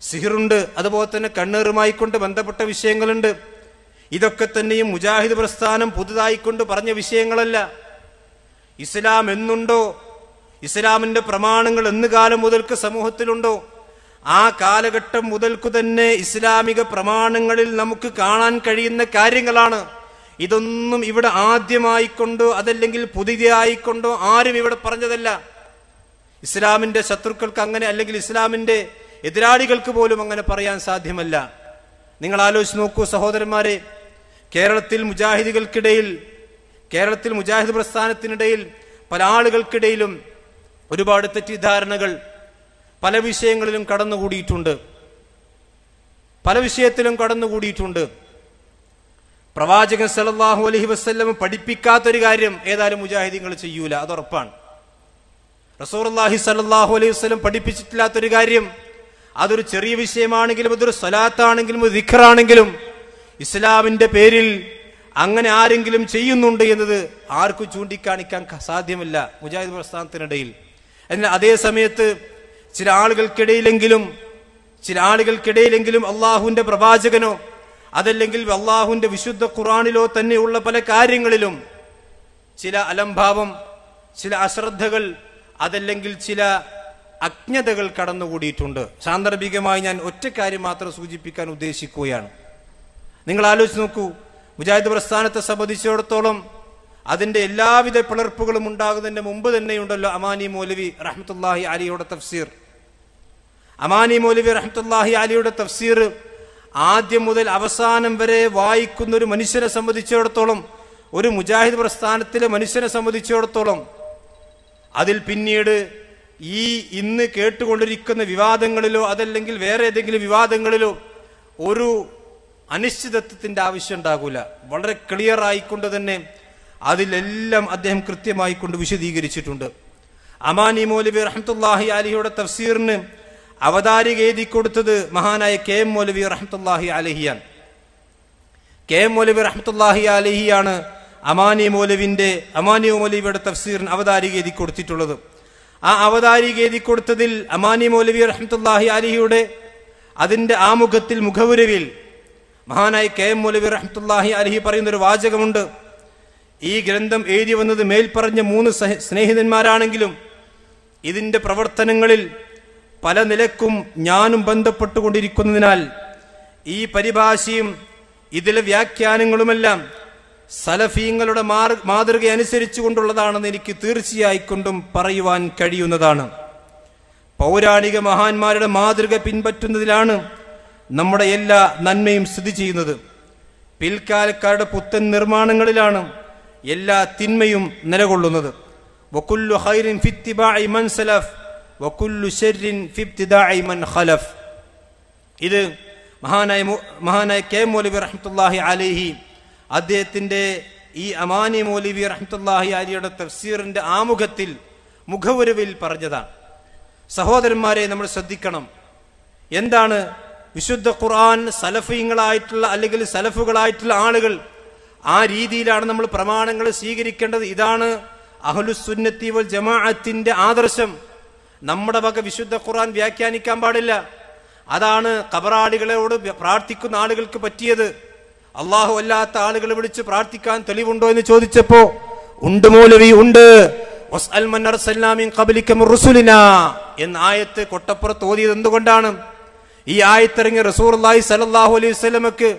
സിഹിറുണ്ട് അതുപോലെ തന്നെ കണ്ണേറുമായി കൊണ്ട് ബന്ധപ്പെട്ട വിഷയങ്ങളുണ്ട് ഇതൊക്കെ തന്നെയും മുജാഹിദ് പ്രസ്ഥാനം പുതുതായിക്കൊണ്ട് പറഞ്ഞ വിഷയങ്ങളല്ല ഇസ്ലാം എന്നുണ്ടോ ഇസ്ലാമിന്റെ പ്രമാണങ്ങൾ എന്ന് കാലം മുതൽക്ക് സമൂഹത്തിലുണ്ടോ ആ കാലഘട്ടം മുതൽക്കു തന്നെ ഇസ്ലാമിക പ്രമാണങ്ങളിൽ നമുക്ക് കാണാൻ കഴിയുന്ന കാര്യങ്ങളാണ് ഇതൊന്നും ഇവിടെ ആദ്യമായിക്കൊണ്ടോ അതല്ലെങ്കിൽ പുതിയതായിക്കൊണ്ടോ ആരും ഇവിടെ പറഞ്ഞതല്ല ഇസ്ലാമിന്റെ ശത്രുക്കൾക്ക് അങ്ങനെ അല്ലെങ്കിൽ ഇസ്ലാമിന്റെ എതിരാളികൾക്ക് പോലും അങ്ങനെ പറയാൻ സാധ്യമല്ല നിങ്ങൾ ആലോചിച്ച് നോക്കൂ സഹോദരന്മാരെ കേരളത്തിൽ മുജാഹിദികൾക്കിടയിൽ കേരളത്തിൽ മുജാഹിദ് പ്രസ്ഥാനത്തിനിടയിൽ പല ആളുകൾക്കിടയിലും ഒരുപാട് തെറ്റിദ്ധാരണകൾ പല വിഷയങ്ങളിലും കടന്നുകൂടിയിട്ടുണ്ട് പല വിഷയത്തിലും കടന്നുകൂടിയിട്ടുണ്ട് പ്രവാചകൻ സലല്ലാഹു അലഹി വസ്ല്ലം പഠിപ്പിക്കാത്തൊരു കാര്യം ഏതായാലും മുജാഹിദീങ്ങൾ ചെയ്യൂല അത് ഉറപ്പാണ് റസൂർല്ലാഹി സലല്ലാഹു അലൈഹി വസ്ലം പഠിപ്പിച്ചിട്ടില്ലാത്തൊരു കാര്യം അതൊരു ചെറിയ വിഷയമാണെങ്കിലും അതൊരു സ്വലാത്താണെങ്കിലും ദിഖറാണെങ്കിലും ഇസ്ലാമിന്റെ പേരിൽ അങ്ങനെ ആരെങ്കിലും ചെയ്യുന്നുണ്ട് എന്നത് ആർക്കും ചൂണ്ടിക്കാണിക്കാൻ സാധ്യമല്ല മുജാഹിദ് പ്രസ്ഥാനത്തിനിടയിൽ എന്നാൽ അതേ സമയത്ത് ചില ആളുകൾക്കിടയിലെങ്കിലും ചില ആളുകൾക്കിടയിലെങ്കിലും അള്ളാഹുവിന്റെ പ്രവാചകനോ അതല്ലെങ്കിൽ അള്ളാഹുവിന്റെ വിശുദ്ധ ഖുറാനിലോ തന്നെയുള്ള പല കാര്യങ്ങളിലും ചില അലംഭാവം ചില അശ്രദ്ധകൾ അതല്ലെങ്കിൽ ചില അജ്ഞതകൾ കടന്നുകൂടിയിട്ടുണ്ട് സാന്ദർഭികമായി ഞാൻ ഒറ്റ കാര്യം മാത്രം സൂചിപ്പിക്കാൻ ഉദ്ദേശിക്കുകയാണ് നിങ്ങൾ ആലോചിച്ച് നോക്കൂ മുജാഹിദ് പ്രസ്ഥാനത്തെ സംബന്ധിച്ചിടത്തോളം അതിൻ്റെ എല്ലാവിധ പിളർപ്പുകളും ഉണ്ടാകുന്നതിന് മുമ്പ് തന്നെയുണ്ടല്ലോ അമാനി മൗലവി റഹ്മത്തുല്ലാഹി അലിയുടെ തഫ്സീർ അമാനി മൗലവി റഹ്മത്തുല്ലാഹി അലിയുടെ തഫ്സീർ ആദ്യം മുതൽ അവസാനം വരെ വായിക്കുന്ന ഒരു മനുഷ്യനെ സംബന്ധിച്ചിടത്തോളം ഒരു മുജാഹിദ് പ്രസ്ഥാനത്തിലെ മനുഷ്യനെ സംബന്ധിച്ചിടത്തോളം അതിൽ പിന്നീട് ഈ ഇന്ന് കേട്ടുകൊണ്ടിരിക്കുന്ന വിവാദങ്ങളിലോ അതല്ലെങ്കിൽ വേറെ ഏതെങ്കിലും വിവാദങ്ങളിലോ ഒരു അനിശ്ചിതത്വത്തിന്റെ ആവശ്യം ഉണ്ടാകൂല വളരെ ക്ലിയർ ആയിക്കൊണ്ട് തന്നെ അതിലെല്ലാം അദ്ദേഹം കൃത്യമായി കൊണ്ട് വിശദീകരിച്ചിട്ടുണ്ട് അമാനി മൗലവി റഹ്മത്തുല്ലാഹി അലിയുടെ തഫ്സീറിന് അവതാരിക എഴുതി കൊടുത്തത് മഹാനായ കെ എം മൗലവി റഹ്മത്തുല്ലാഹി അലഹിയാൻ കെ എം മൗലവി റഹ്മത്തുല്ലാഹി അലഹിയാണ് അമാനി മൗലവിൻ്റെ അമാനി മൗലവിയുടെ തഫ്സീറിന് അവതാരിക എഴുതി കൊടുത്തിട്ടുള്ളത് ആ അവതാരിക എഴുതി കൊടുത്തതിൽ അമാനി മൗലവി റഹ്മത്തുല്ലാഹി അലിഹിയുടെ അതിന്റെ ആമുഖത്തിൽ മുഖവുരവിൽ മഹാനായി കെ എം മൗലവി റഹ്മത്തുല്ലാഹി അലഹി പറയുന്ന ഒരു വാചകമുണ്ട് ഈ ഗ്രന്ഥം എഴുതി വന്നത് മേൽപ്പറഞ്ഞ മൂന്ന് സ്നേഹിതന്മാരാണെങ്കിലും ഇതിൻ്റെ പ്രവർത്തനങ്ങളിൽ പല നിലക്കും ഞാനും ബന്ധപ്പെട്ടുകൊണ്ടിരിക്കുന്നതിനാൽ ഈ പരിഭാഷയും ഇതിലെ വ്യാഖ്യാനങ്ങളുമെല്ലാം സലഫീങ്ങളുടെ മാതൃക അനുസരിച്ചു കൊണ്ടുള്ളതാണെന്ന് എനിക്ക് തീർച്ചയായിക്കൊണ്ടും പറയുവാൻ കഴിയുന്നതാണ് പൗരാണിക മഹാന്മാരുടെ മാതൃക പിൻപറ്റുന്നതിലാണ് നമ്മുടെ എല്ലാ നന്മയും സ്ഥിതി ചെയ്യുന്നത് പിൽക്കാലക്കാരുടെ പുത്തൻ നിർമ്മാണങ്ങളിലാണ് എല്ലാ തിന്മയും നിലകൊള്ളുന്നത് വക്കുല്ലു ഹൈറിൻ ഫിത്തിബായി മൻ സലഫ് വക്കുല്ലു ഷെറിൻ ഫിബ്തിദായി മൻ ഖലഫ് ഇത് മഹാനായ മഹാനായ കെ മൗലവി റഹ്മത്തുല്ലാഹി അലിഹി അദ്ദേഹത്തിൻ്റെ ഈ അമാനി മൗലവി റഹ്മത്തുല്ലാഹി അലിയുടെ തഫ്സീറിൻ്റെ ആമുഖത്തിൽ മുഖവുരുവിൽ പറഞ്ഞതാണ് സഹോദരന്മാരെ നമ്മൾ ശ്രദ്ധിക്കണം എന്താണ് വിശുദ്ധ ഖുർആൻ സലഫീങ്ങളായിട്ടുള്ള അല്ലെങ്കിൽ സലഫുകളായിട്ടുള്ള ആളുകൾ ആ രീതിയിലാണ് നമ്മൾ പ്രമാണങ്ങൾ സ്വീകരിക്കേണ്ടത് ഇതാണ് അഹലുസുന്നത്തി വൽ ജമാഅത്തിന്റെ ആദർശം നമ്മുടെ വക വിശുദ്ധ ഖുർആൻ വ്യാഖ്യാനിക്കാൻ പാടില്ല അതാണ് കബറാളികളോട് പ്രാർത്ഥിക്കുന്ന ആളുകൾക്ക് പറ്റിയത് അള്ളാഹു അല്ലാത്ത ആളുകളെ വിളിച്ച് പ്രാർത്ഥിക്കാൻ തെളിവുണ്ടോ എന്ന് ചോദിച്ചപ്പോ ഉണ്ട് മൂലവി ഉണ്ട് എന്ന് ആയത്ത് കൊട്ടപ്പുറത്ത് ഓതിയത് എന്തുകൊണ്ടാണ് ഈ ആയത്തിറങ്ങി റസൂർ അള്ളാഹി സലല്ലാഹു അലൈഹി സ്വലമക്ക്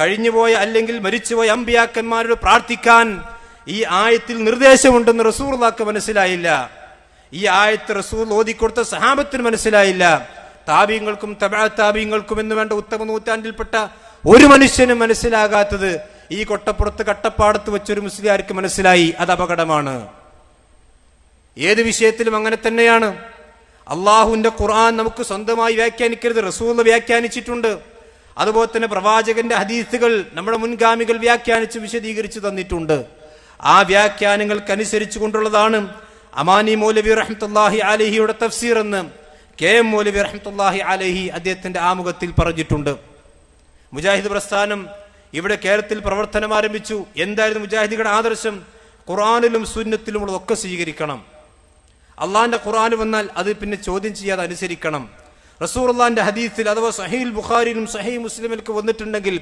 കഴിഞ്ഞുപോയ അല്ലെങ്കിൽ മരിച്ചുപോയ അമ്പിയാക്കന്മാരോട് പ്രാർത്ഥിക്കാൻ ഈ ആയത്തിൽ നിർദ്ദേശമുണ്ടെന്ന് റസൂർലാക്ക് മനസ്സിലായില്ല ഈ ആയത്ത് റസൂൽ ഓതിക്കൊടുത്ത സഹാബത്തിന് മനസ്സിലായില്ല താപീങ്ങൾക്കും തബാത്താപീങ്ങൾക്കും എന്ന് വേണ്ട ഉത്തമ നൂറ്റാണ്ടിൽപ്പെട്ട ഒരു മനുഷ്യനും മനസ്സിലാകാത്തത് ഈ കൊട്ടപ്പുറത്ത് കട്ടപ്പാടത്ത് വെച്ചൊരു മുസ്ലിയാർക്ക് മനസ്സിലായി അത് അപകടമാണ് ഏത് വിഷയത്തിലും അങ്ങനെ തന്നെയാണ് അള്ളാഹുവിന്റെ ഖുർആൻ നമുക്ക് സ്വന്തമായി വ്യാഖ്യാനിക്കരുത് റസൂൽ വ്യാഖ്യാനിച്ചിട്ടുണ്ട് അതുപോലെ തന്നെ പ്രവാചകന്റെ ഹദീസുകൾ നമ്മുടെ മുൻഗാമികൾ വ്യാഖ്യാനിച്ച് വിശദീകരിച്ചു തന്നിട്ടുണ്ട് ആ വ്യാഖ്യാനങ്ങൾക്കനുസരിച്ചു കൊണ്ടുള്ളതാണ് അമാനി മൗലവി റഹ്മത്തല്ലാഹി അലഹിയുടെ തഫ്സീർ എന്ന് കെ എം മൗലവി റഹ്മത്തല്ലാഹി അലഹി അദ്ദേഹത്തിന്റെ ആമുഖത്തിൽ പറഞ്ഞിട്ടുണ്ട് മുജാഹിദ് പ്രസ്ഥാനം ഇവിടെ കേരളത്തിൽ പ്രവർത്തനം ആരംഭിച്ചു എന്തായിരുന്നു മുജാഹിദികളുടെ ആദർശം ഖുറാനിലും സുന്നത്തിലുമുള്ളതൊക്കെ സ്വീകരിക്കണം അള്ളാഹിന്റെ ഖുർആൻ വന്നാൽ അത് പിന്നെ ചോദ്യം ചെയ്യാതെ അനുസരിക്കണം റസൂർല്ലാൻ്റെ ഹദീസിൽ അഥവാ സഹീൽ ബുഖാരിയിലും സഹീ മുസ്ലിമിലൊക്കെ വന്നിട്ടുണ്ടെങ്കിൽ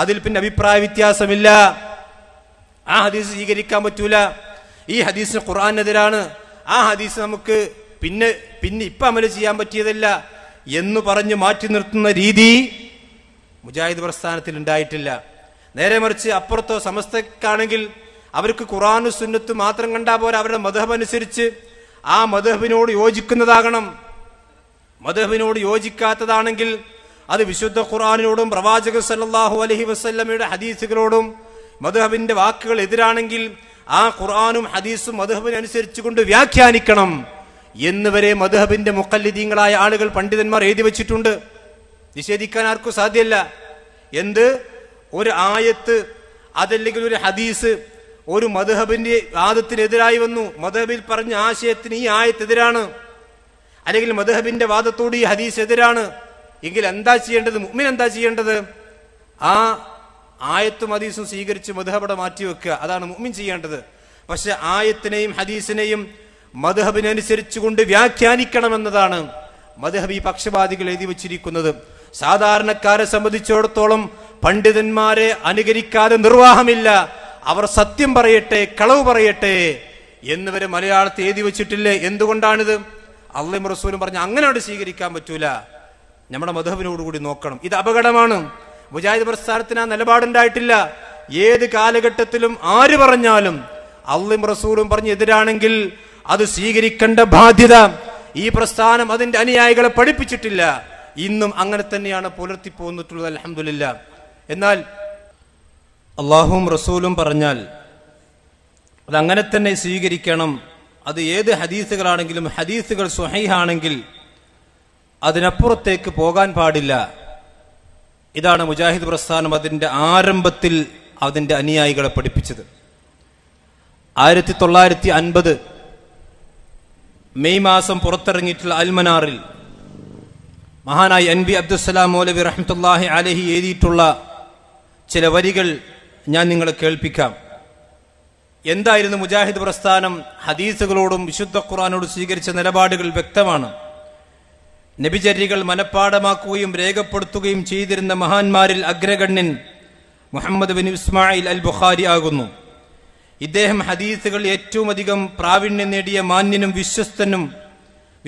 അതിൽ പിന്നെ അഭിപ്രായ വ്യത്യാസമില്ല ആ ഹദീസ് സ്വീകരിക്കാൻ പറ്റൂല ഈ ഹദീസ് ഖുർആാനെതിരാണ് ആ ഹദീസ് നമുക്ക് പിന്നെ പിന്നെ ഇപ്പൊ അമല് ചെയ്യാൻ പറ്റിയതല്ല എന്ന് പറഞ്ഞ് മാറ്റി നിർത്തുന്ന രീതി മുജാഹിദ് പ്രസ്ഥാനത്തിൽ ഉണ്ടായിട്ടില്ല നേരെ മറിച്ച് അപ്പുറത്തോ സമസ്തക്കാണെങ്കിൽ അവർക്ക് ഖുറാനും സുന്നത്തും മാത്രം കണ്ടാ പോലെ അവരുടെ മതം അനുസരിച്ച് ആ മധുഹബിനോട് യോജിക്കുന്നതാകണം മധുഹബിനോട് യോജിക്കാത്തതാണെങ്കിൽ അത് വിശുദ്ധ ഖുറാനിനോടും പ്രവാചക സല്ലാഹു അലഹി വസ്ല്ലമയുടെ ഹദീസുകളോടും മധുഹബിന്റെ വാക്കുകൾ എതിരാണെങ്കിൽ ആ ഖുറാനും ഹദീസും മധുഹബിനനുസരിച്ച് കൊണ്ട് വ്യാഖ്യാനിക്കണം എന്നുവരെ വരെ മധുഹബിന്റെ മുക്കല്ലിദീങ്ങളായ ആളുകൾ പണ്ഡിതന്മാർ എഴുതി വച്ചിട്ടുണ്ട് നിഷേധിക്കാൻ ആർക്കും സാധ്യമല്ല എന്ത് ഒരു ആയത്ത് അതല്ലെങ്കിൽ ഒരു ഹദീസ് ഒരു മധുഹബിന്റെ വാദത്തിനെതിരായി വന്നു മധുഹബിൽ പറഞ്ഞ ആശയത്തിന് ഈ ആയത്തെതിരാണ് അല്ലെങ്കിൽ മധുഹബിന്റെ വാദത്തോട് ഈ ഹദീസ് എതിരാണ് എങ്കിൽ എന്താ ചെയ്യേണ്ടത് മുമ്മിൻ എന്താ ചെയ്യേണ്ടത് ആ ആയത്തും ഹദീസും സ്വീകരിച്ച് മധുഹബടെ വെക്കുക അതാണ് മുമ്മിൻ ചെയ്യേണ്ടത് പക്ഷെ ആയത്തിനെയും ഹദീസിനെയും മധുഹബിനനുസരിച്ചുകൊണ്ട് വ്യാഖ്യാനിക്കണമെന്നതാണ് മധുഹബി പക്ഷപാതികൾ എഴുതി വച്ചിരിക്കുന്നത് സാധാരണക്കാരെ സംബന്ധിച്ചിടത്തോളം പണ്ഡിതന്മാരെ അനുകരിക്കാതെ നിർവാഹമില്ല അവർ സത്യം പറയട്ടെ കളവ് പറയട്ടെ എന്നിവര് മലയാളത്തിൽ എഴുതി വെച്ചിട്ടില്ലേ എന്തുകൊണ്ടാണിത് അള്ളയും റസൂലും പറഞ്ഞ അങ്ങനെയാണ് സ്വീകരിക്കാൻ പറ്റൂല നമ്മുടെ മധുബിനോട് കൂടി നോക്കണം ഇത് അപകടമാണ് മുജാഹിദ് പ്രസ്ഥാനത്തിന് ആ നിലപാടുണ്ടായിട്ടില്ല ഏത് കാലഘട്ടത്തിലും ആര് പറഞ്ഞാലും അള്ളിം റസൂലും പറഞ്ഞ് എതിരാണെങ്കിൽ അത് സ്വീകരിക്കേണ്ട ബാധ്യത ഈ പ്രസ്ഥാനം അതിന്റെ അനുയായികളെ പഠിപ്പിച്ചിട്ടില്ല ഇന്നും അങ്ങനെ തന്നെയാണ് പുലർത്തി പോന്നിട്ടുള്ളത് അലഹമില്ല എന്നാൽ അള്ളാഹും റസൂലും പറഞ്ഞാൽ അതങ്ങനെ തന്നെ സ്വീകരിക്കണം അത് ഏത് ഹദീസുകളാണെങ്കിലും ഹദീസുകൾ സ്വഹീഹാണെങ്കിൽ അതിനപ്പുറത്തേക്ക് പോകാൻ പാടില്ല ഇതാണ് മുജാഹിദ് പ്രസ്ഥാനം അതിൻ്റെ ആരംഭത്തിൽ അതിൻ്റെ അനുയായികളെ പഠിപ്പിച്ചത് ആയിരത്തി തൊള്ളായിരത്തി അൻപത് മെയ് മാസം പുറത്തിറങ്ങിയിട്ടുള്ള അൽമനാറിൽ മഹാനായി എൻ ബി അബ്ദുസലാം മൗലവി റഹ്മത്തുല്ലാഹി അലഹി എഴുതിയിട്ടുള്ള ചില വരികൾ ഞാൻ നിങ്ങളെ കേൾപ്പിക്കാം എന്തായിരുന്നു മുജാഹിദ് പ്രസ്ഥാനം ഹദീസുകളോടും വിശുദ്ധ ഖുറാനോടും സ്വീകരിച്ച നിലപാടുകൾ വ്യക്തമാണ് നബിചര്യകൾ മനഃപ്പാടമാക്കുകയും രേഖപ്പെടുത്തുകയും ചെയ്തിരുന്ന മഹാന്മാരിൽ അഗ്രഗണ്യൻ Muhammad bin Ismail al Bukhari ആകുന്നു ഇദ്ദേഹം ഹദീസുകൾ ഏറ്റവും അധികം പ്രാവീണ്യം നേടിയ മാന്യനും വിശ്വസ്തനും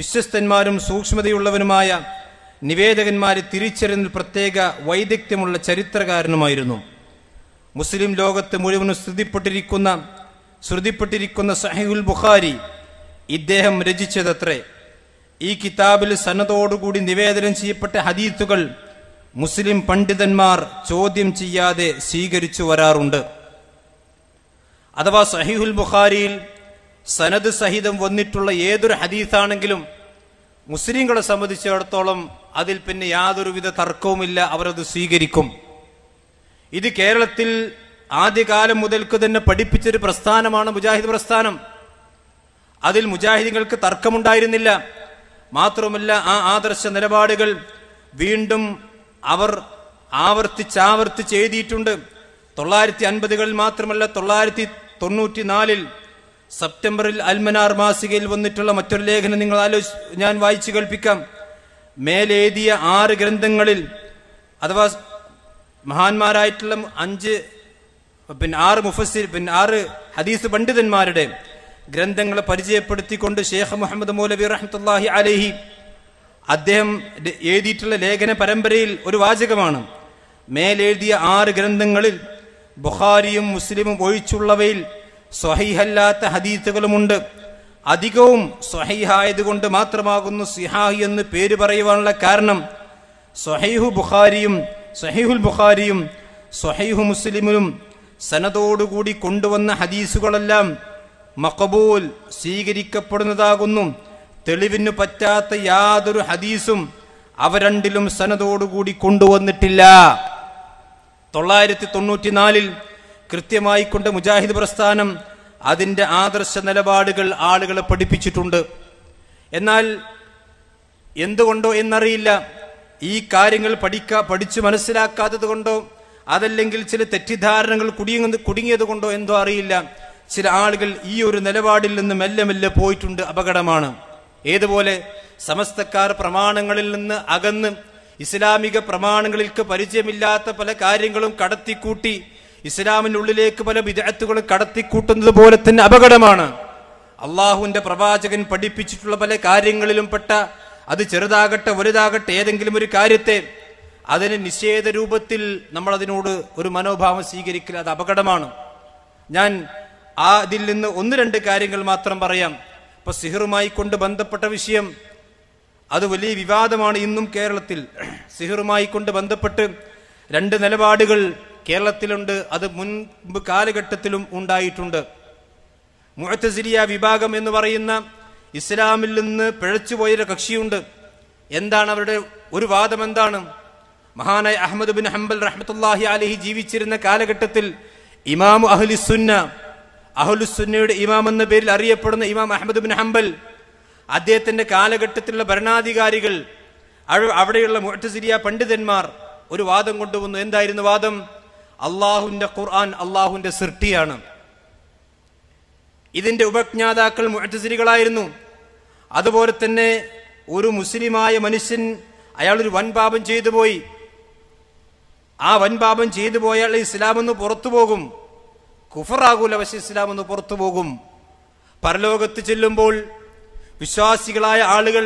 വിശ്വസ്തന്മാരും സൂക്ഷ്മതയുള്ളവനുമായ നിവേദകന്മാരെ തിരിച്ചറിയുന്ന പ്രത്യേക വൈദഗ്ധ്യമുള്ള ചരിത്രകാരനുമായിരുന്നു മുസ്ലിം ലോകത്ത് മുഴുവനും ശ്രുതിപ്പെട്ടിരിക്കുന്ന ശ്രുതിപ്പെട്ടിരിക്കുന്ന സഹിഹുൽ ബുഖാരി ഇദ്ദേഹം രചിച്ചതത്രേ ഈ കിതാബിൽ സന്നദ്ധോടുകൂടി നിവേദനം ചെയ്യപ്പെട്ട ഹദീത്തുകൾ മുസ്ലിം പണ്ഡിതന്മാർ ചോദ്യം ചെയ്യാതെ സ്വീകരിച്ചു വരാറുണ്ട് അഥവാ സഹിഹുൽ ബുഖാരിയിൽ സനദ് സഹിതം വന്നിട്ടുള്ള ഏതൊരു ഹദീസാണെങ്കിലും മുസ്ലിങ്ങളെ സംബന്ധിച്ചിടത്തോളം അതിൽ പിന്നെ യാതൊരുവിധ തർക്കവുമില്ല അവരത് സ്വീകരിക്കും ഇത് കേരളത്തിൽ ആദ്യകാലം മുതൽക്ക് തന്നെ പഠിപ്പിച്ചൊരു പ്രസ്ഥാനമാണ് മുജാഹിദ് പ്രസ്ഥാനം അതിൽ മുജാഹിദികൾക്ക് തർക്കമുണ്ടായിരുന്നില്ല മാത്രമല്ല ആ ആദർശ നിലപാടുകൾ വീണ്ടും അവർ ആവർത്തിച്ചാവർത്തിച്ച് എഴുതിയിട്ടുണ്ട് തൊള്ളായിരത്തി അൻപതുകളിൽ മാത്രമല്ല തൊള്ളായിരത്തി തൊണ്ണൂറ്റി നാലിൽ സെപ്റ്റംബറിൽ അൽമനാർ മാസികയിൽ വന്നിട്ടുള്ള മറ്റൊരു ലേഖനം നിങ്ങൾ ആലോചി ഞാൻ വായിച്ചു കേൾപ്പിക്കാം മേലെഴുതിയ ആറ് ഗ്രന്ഥങ്ങളിൽ അഥവാ മഹാന്മാരായിട്ടുള്ള അഞ്ച് പിന്നെ ആറ് മുഫസിൽ പിന്നെ ആറ് ഹദീസ് പണ്ഡിതന്മാരുടെ ഗ്രന്ഥങ്ങളെ പരിചയപ്പെടുത്തിക്കൊണ്ട് ഷേഖ് മുഹമ്മദ് മൗലബി റഹ്മത്തല്ലാഹി അലഹി അദ്ദേഹം എഴുതിയിട്ടുള്ള ലേഖന പരമ്പരയിൽ ഒരു വാചകമാണ് മേലെഴുതിയ ആറ് ഗ്രന്ഥങ്ങളിൽ ബുഖാരിയും മുസ്ലിമും ഒഴിച്ചുള്ളവയിൽ സ്വഹീഹല്ലാത്ത ഹദീസുകളുമുണ്ട് അധികവും സ്വഹീഹായതുകൊണ്ട് മാത്രമാകുന്നു സിഹാഹി എന്ന് പേര് പറയുവാനുള്ള കാരണം സ്വഹൈഹു ബുഖാരിയും സഹീഹുൽ ബുഖാരിയും സഹീഹു മുസ്ലിമിലും സനതോടുകൂടി കൊണ്ടുവന്ന ഹദീസുകളെല്ലാം മക്കബൂൽ സ്വീകരിക്കപ്പെടുന്നതാകുന്നു തെളിവിനു പറ്റാത്ത യാതൊരു ഹദീസും അവ രണ്ടിലും സനതോടുകൂടി കൊണ്ടുവന്നിട്ടില്ല തൊള്ളായിരത്തി തൊണ്ണൂറ്റിനാലിൽ കൃത്യമായി കൊണ്ട് മുജാഹിദ് പ്രസ്ഥാനം അതിൻ്റെ ആദർശ നിലപാടുകൾ ആളുകളെ പഠിപ്പിച്ചിട്ടുണ്ട് എന്നാൽ എന്തുകൊണ്ടോ എന്നറിയില്ല ഈ കാര്യങ്ങൾ പഠിക്കാ പഠിച്ചു മനസ്സിലാക്കാത്തത് കൊണ്ടോ അതല്ലെങ്കിൽ ചില തെറ്റിദ്ധാരണകൾ കുടുങ്ങുന്ന കുടുങ്ങിയത് കൊണ്ടോ എന്തോ അറിയില്ല ചില ആളുകൾ ഈ ഒരു നിലപാടിൽ നിന്ന് മെല്ലെ മെല്ലെ പോയിട്ടുണ്ട് അപകടമാണ് ഏതുപോലെ സമസ്തക്കാർ പ്രമാണങ്ങളിൽ നിന്ന് അകന്ന് ഇസ്ലാമിക പ്രമാണങ്ങൾക്ക് പരിചയമില്ലാത്ത പല കാര്യങ്ങളും കടത്തിക്കൂട്ടി ഇസ്ലാമിനുള്ളിലേക്ക് പല വിദഗ്ധത്തുകളും കടത്തിക്കൂട്ടുന്നത് പോലെ തന്നെ അപകടമാണ് അള്ളാഹുവിന്റെ പ്രവാചകൻ പഠിപ്പിച്ചിട്ടുള്ള പല കാര്യങ്ങളിലും പെട്ട അത് ചെറുതാകട്ടെ വലുതാകട്ടെ ഏതെങ്കിലും ഒരു കാര്യത്തെ അതിന് നിഷേധ രൂപത്തിൽ നമ്മൾ അതിനോട് ഒരു മനോഭാവം സ്വീകരിക്കില്ല അത് അപകടമാണ് ഞാൻ ആ ഇതിൽ നിന്ന് ഒന്ന് രണ്ട് കാര്യങ്ങൾ മാത്രം പറയാം ഇപ്പൊ സിഹിറുമായി കൊണ്ട് ബന്ധപ്പെട്ട വിഷയം അത് വലിയ വിവാദമാണ് ഇന്നും കേരളത്തിൽ സിഹിറുമായി കൊണ്ട് ബന്ധപ്പെട്ട് രണ്ട് നിലപാടുകൾ കേരളത്തിലുണ്ട് അത് മുൻപ് കാലഘട്ടത്തിലും ഉണ്ടായിട്ടുണ്ട് മുഴത്തസിരിയ വിഭാഗം എന്ന് പറയുന്ന ഇസ്ലാമിൽ നിന്ന് പിഴച്ചുപോയൊരു കക്ഷിയുണ്ട് എന്താണ് അവരുടെ ഒരു വാദം എന്താണ് മഹാനായ അഹമ്മദ് ബിൻ ഹംബൽ റഹ്മത്തുല്ലാഹി അലഹി ജീവിച്ചിരുന്ന കാലഘട്ടത്തിൽ ഇമാം അഹ്ലുസുന്ന അഹ്ലുസുന്നയുടെ ഇമാം എന്ന പേരിൽ അറിയപ്പെടുന്ന ഇമാം അഹമ്മദ് ബിൻ ഹംബൽ അദ്ദേഹത്തിന്റെ കാലഘട്ടത്തിലുള്ള ഭരണാധികാരികൾ അവിടെയുള്ള മുഹറ്റസിരിയ പണ്ഡിതന്മാർ ഒരു വാദം കൊണ്ടുവന്നു എന്തായിരുന്നു വാദം അള്ളാഹുന്റെ ഖുർആൻ അള്ളാഹുന്റെ സൃഷ്ടിയാണ് ഇതിൻ്റെ ഉപജ്ഞാതാക്കൾ മുഴറ്റസിരികളായിരുന്നു അതുപോലെ തന്നെ ഒരു മുസ്ലിമായ മനുഷ്യൻ അയാളൊരു വൻപാപം ചെയ്തു പോയി ആ വൻപാപം ചെയ്തു പോയാൽ ഇസ്ലാമെന്ന് പുറത്തു പോകും കുഫറാകൂല പക്ഷെ ഇസ്ലാമെന്ന് പുറത്തു പോകും പരലോകത്ത് ചെല്ലുമ്പോൾ വിശ്വാസികളായ ആളുകൾ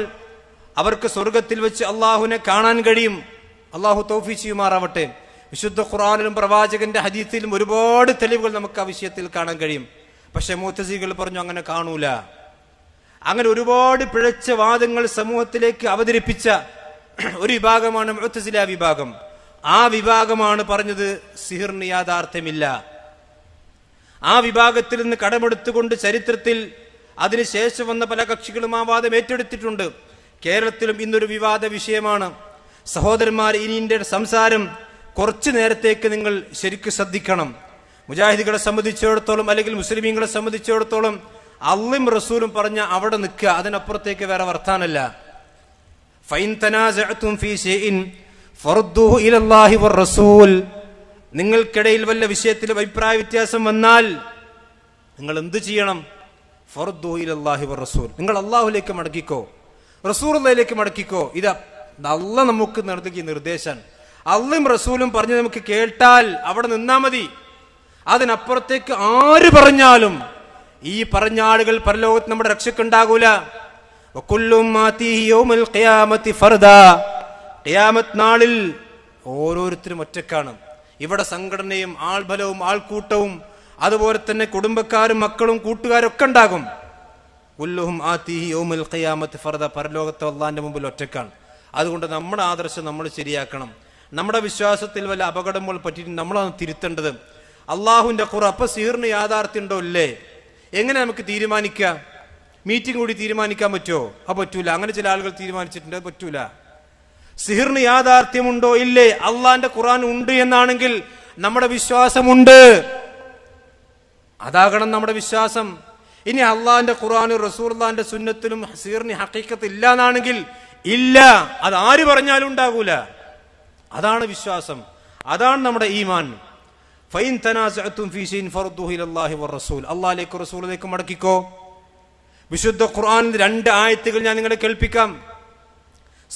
അവർക്ക് സ്വർഗത്തിൽ വെച്ച് അള്ളാഹുവിനെ കാണാൻ കഴിയും അള്ളാഹു തോഫി ചെയ്യുമാറാവട്ടെ വിശുദ്ധ ഖുറാനിലും പ്രവാചകന്റെ ഹദീത്തിലും ഒരുപാട് തെളിവുകൾ നമുക്ക് ആ വിഷയത്തിൽ കാണാൻ കഴിയും പക്ഷെ മൂത്തസികൾ പറഞ്ഞു അങ്ങനെ കാണൂല അങ്ങനെ ഒരുപാട് പിഴച്ച വാദങ്ങൾ സമൂഹത്തിലേക്ക് അവതരിപ്പിച്ച ഒരു വിഭാഗമാണ് മുത്തസില വിഭാഗം ആ വിഭാഗമാണ് പറഞ്ഞത് സിഹിറിന് യാഥാർത്ഥ്യമില്ല ആ വിഭാഗത്തിൽ നിന്ന് കടമെടുത്തുകൊണ്ട് ചരിത്രത്തിൽ അതിനുശേഷം വന്ന പല കക്ഷികളും ആ വാദം ഏറ്റെടുത്തിട്ടുണ്ട് കേരളത്തിലും ഇന്നൊരു വിവാദ വിഷയമാണ് സഹോദരന്മാർ ഇനി സംസാരം കുറച്ചു നേരത്തേക്ക് നിങ്ങൾ ശരിക്കും ശ്രദ്ധിക്കണം മുജാഹിദികളെ സംബന്ധിച്ചിടത്തോളം അല്ലെങ്കിൽ മുസ്ലിമീങ്ങളെ സംബന്ധിച്ചിടത്തോളം അള്ളിം റസൂലും പറഞ്ഞ അവിടെ നിൽക്കുക അതിനപ്പുറത്തേക്ക് വേറെ വർത്താനല്ല നിങ്ങൾക്കിടയിൽ വല്ല വിഷയത്തിൽ അഭിപ്രായ വ്യത്യാസം വന്നാൽ നിങ്ങൾ എന്ത് ചെയ്യണം റസൂൽ നിങ്ങൾ അള്ളാഹുലേക്ക് മടക്കിക്കോ റസൂറിലേക്ക് മടക്കിക്കോ ഇത് അല്ല നമുക്ക് നൽകി നിർദ്ദേശം അള്ളും റസൂലും പറഞ്ഞ് നമുക്ക് കേട്ടാൽ അവിടെ നിന്നാ മതി അതിനപ്പുറത്തേക്ക് ആര് പറഞ്ഞാലും ഈ പറഞ്ഞ ആളുകൾ പരലോകത്ത് നമ്മുടെ രക്ഷക്കുണ്ടാകൂല നാളിൽ ഓരോരുത്തരും ഒറ്റക്കാണ് ഇവിടെ സംഘടനയും ആൾബലവും ആൾക്കൂട്ടവും അതുപോലെ തന്നെ കുടുംബക്കാരും മക്കളും കൂട്ടുകാരും ഒക്കെ ഉണ്ടാകും കുല്ലുഹും ആത്തിഹി യോമുൽ ഖിയാമത്ത് ഫർദ അള്ളാന്റെ മുമ്പിൽ ഒറ്റക്കാണ് അതുകൊണ്ട് നമ്മുടെ ആദർശം നമ്മൾ ശരിയാക്കണം നമ്മുടെ വിശ്വാസത്തിൽ വല്ല അപകടങ്ങൾ പറ്റിയിട്ട് നമ്മളാണ് തിരുത്തേണ്ടത് അള്ളാഹുവിൻ്റെ കുറ അപ്പൊ സീറിന് യാഥാർത്ഥ്യമുണ്ടോ ഇല്ലേ എങ്ങനെ നമുക്ക് തീരുമാനിക്കാം മീറ്റിംഗ് കൂടി തീരുമാനിക്കാൻ പറ്റുമോ അപ്പൊ പറ്റൂല അങ്ങനെ ചില ആളുകൾ തീരുമാനിച്ചിട്ടുണ്ട് പറ്റൂല സിഹിറിന് യാഥാർത്ഥ്യമുണ്ടോ ഇല്ലേ അള്ളാന്റെ ഖുറാൻ ഉണ്ട് എന്നാണെങ്കിൽ നമ്മുടെ വിശ്വാസമുണ്ട് അതാകണം നമ്മുടെ വിശ്വാസം ഇനി അള്ളാന്റെ ഖുറാനും റസൂർലാന്റെ സുന്നത്തിലും സിഹിറിന് ഹക്കീക്കത്ത് ഇല്ല എന്നാണെങ്കിൽ ഇല്ല അത് ആര് പറഞ്ഞാലും ഉണ്ടാകൂല അതാണ് വിശ്വാസം അതാണ് നമ്മുടെ ഈമാൻ ഫൈൻ തനാസഅത്തും ഫീ മടക്കിക്കോ വിശുദ്ധ ഖുർആൻ രണ്ട് ആയത്തുകൾ ഞാൻ നിങ്ങളെ കേൾപ്പിക്കാം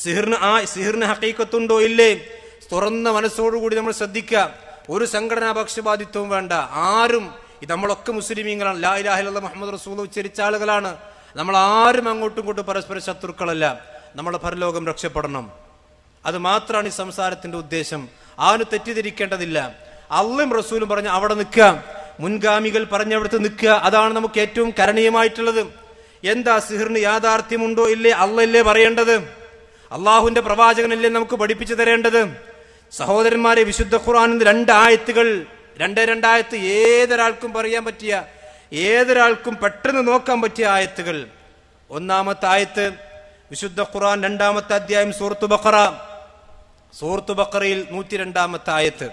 സിഹിർന് ആ സിഹിർന് ഹക്കീക്കത്തുണ്ടോ ഇല്ലേ തുറന്ന മനസ്സോടുകൂടി നമ്മൾ ശ്രദ്ധിക്കാം ഒരു സംഘടനാ പക്ഷപാതിത്വവും വേണ്ട ആരും ഇത് നമ്മളൊക്കെ മുസ്ലിമീങ്ങളാണ് ലാ അല്ല മുഹമ്മദ് റസൂൽ ഉച്ചരിച്ച ആളുകളാണ് നമ്മൾ ആരും അങ്ങോട്ടും ഇങ്ങോട്ടും പരസ്പര ശത്രുക്കളല്ല നമ്മളെ പരലോകം രക്ഷപ്പെടണം അത് മാത്രമാണ് ഈ സംസാരത്തിന്റെ ഉദ്ദേശം ആരും തെറ്റിദ്ധരിക്കേണ്ടതില്ല അള്ളും റസൂലും പറഞ്ഞ അവിടെ നിൽക്കുക മുൻഗാമികൾ പറഞ്ഞവിടുത്ത് നിൽക്കുക അതാണ് നമുക്ക് ഏറ്റവും കരണീയമായിട്ടുള്ളത് എന്താ സിഹിറിന് യാഥാർത്ഥ്യമുണ്ടോ ഇല്ലേ അള്ളല്ലേ പറയേണ്ടത് അള്ളാഹുവിന്റെ പ്രവാചകനല്ലേ നമുക്ക് പഠിപ്പിച്ചു തരേണ്ടത് സഹോദരന്മാരെ വിശുദ്ധ ഖുറാനിന്ന് രണ്ട് ആയത്തുകൾ രണ്ട് രണ്ടായത്ത് ഏതൊരാൾക്കും പറയാൻ പറ്റിയ ഏതൊരാൾക്കും പെട്ടെന്ന് നോക്കാൻ പറ്റിയ ആയത്തുകൾ ഒന്നാമത്തെ ആയത്ത് വിശുദ്ധ ഖുറാൻ രണ്ടാമത്തെ അധ്യായം സൂറത്തു ബക്കറ സൂറത്തു ബക്കറയിൽ നൂറ്റി രണ്ടാമത്തെ ആയത്ത്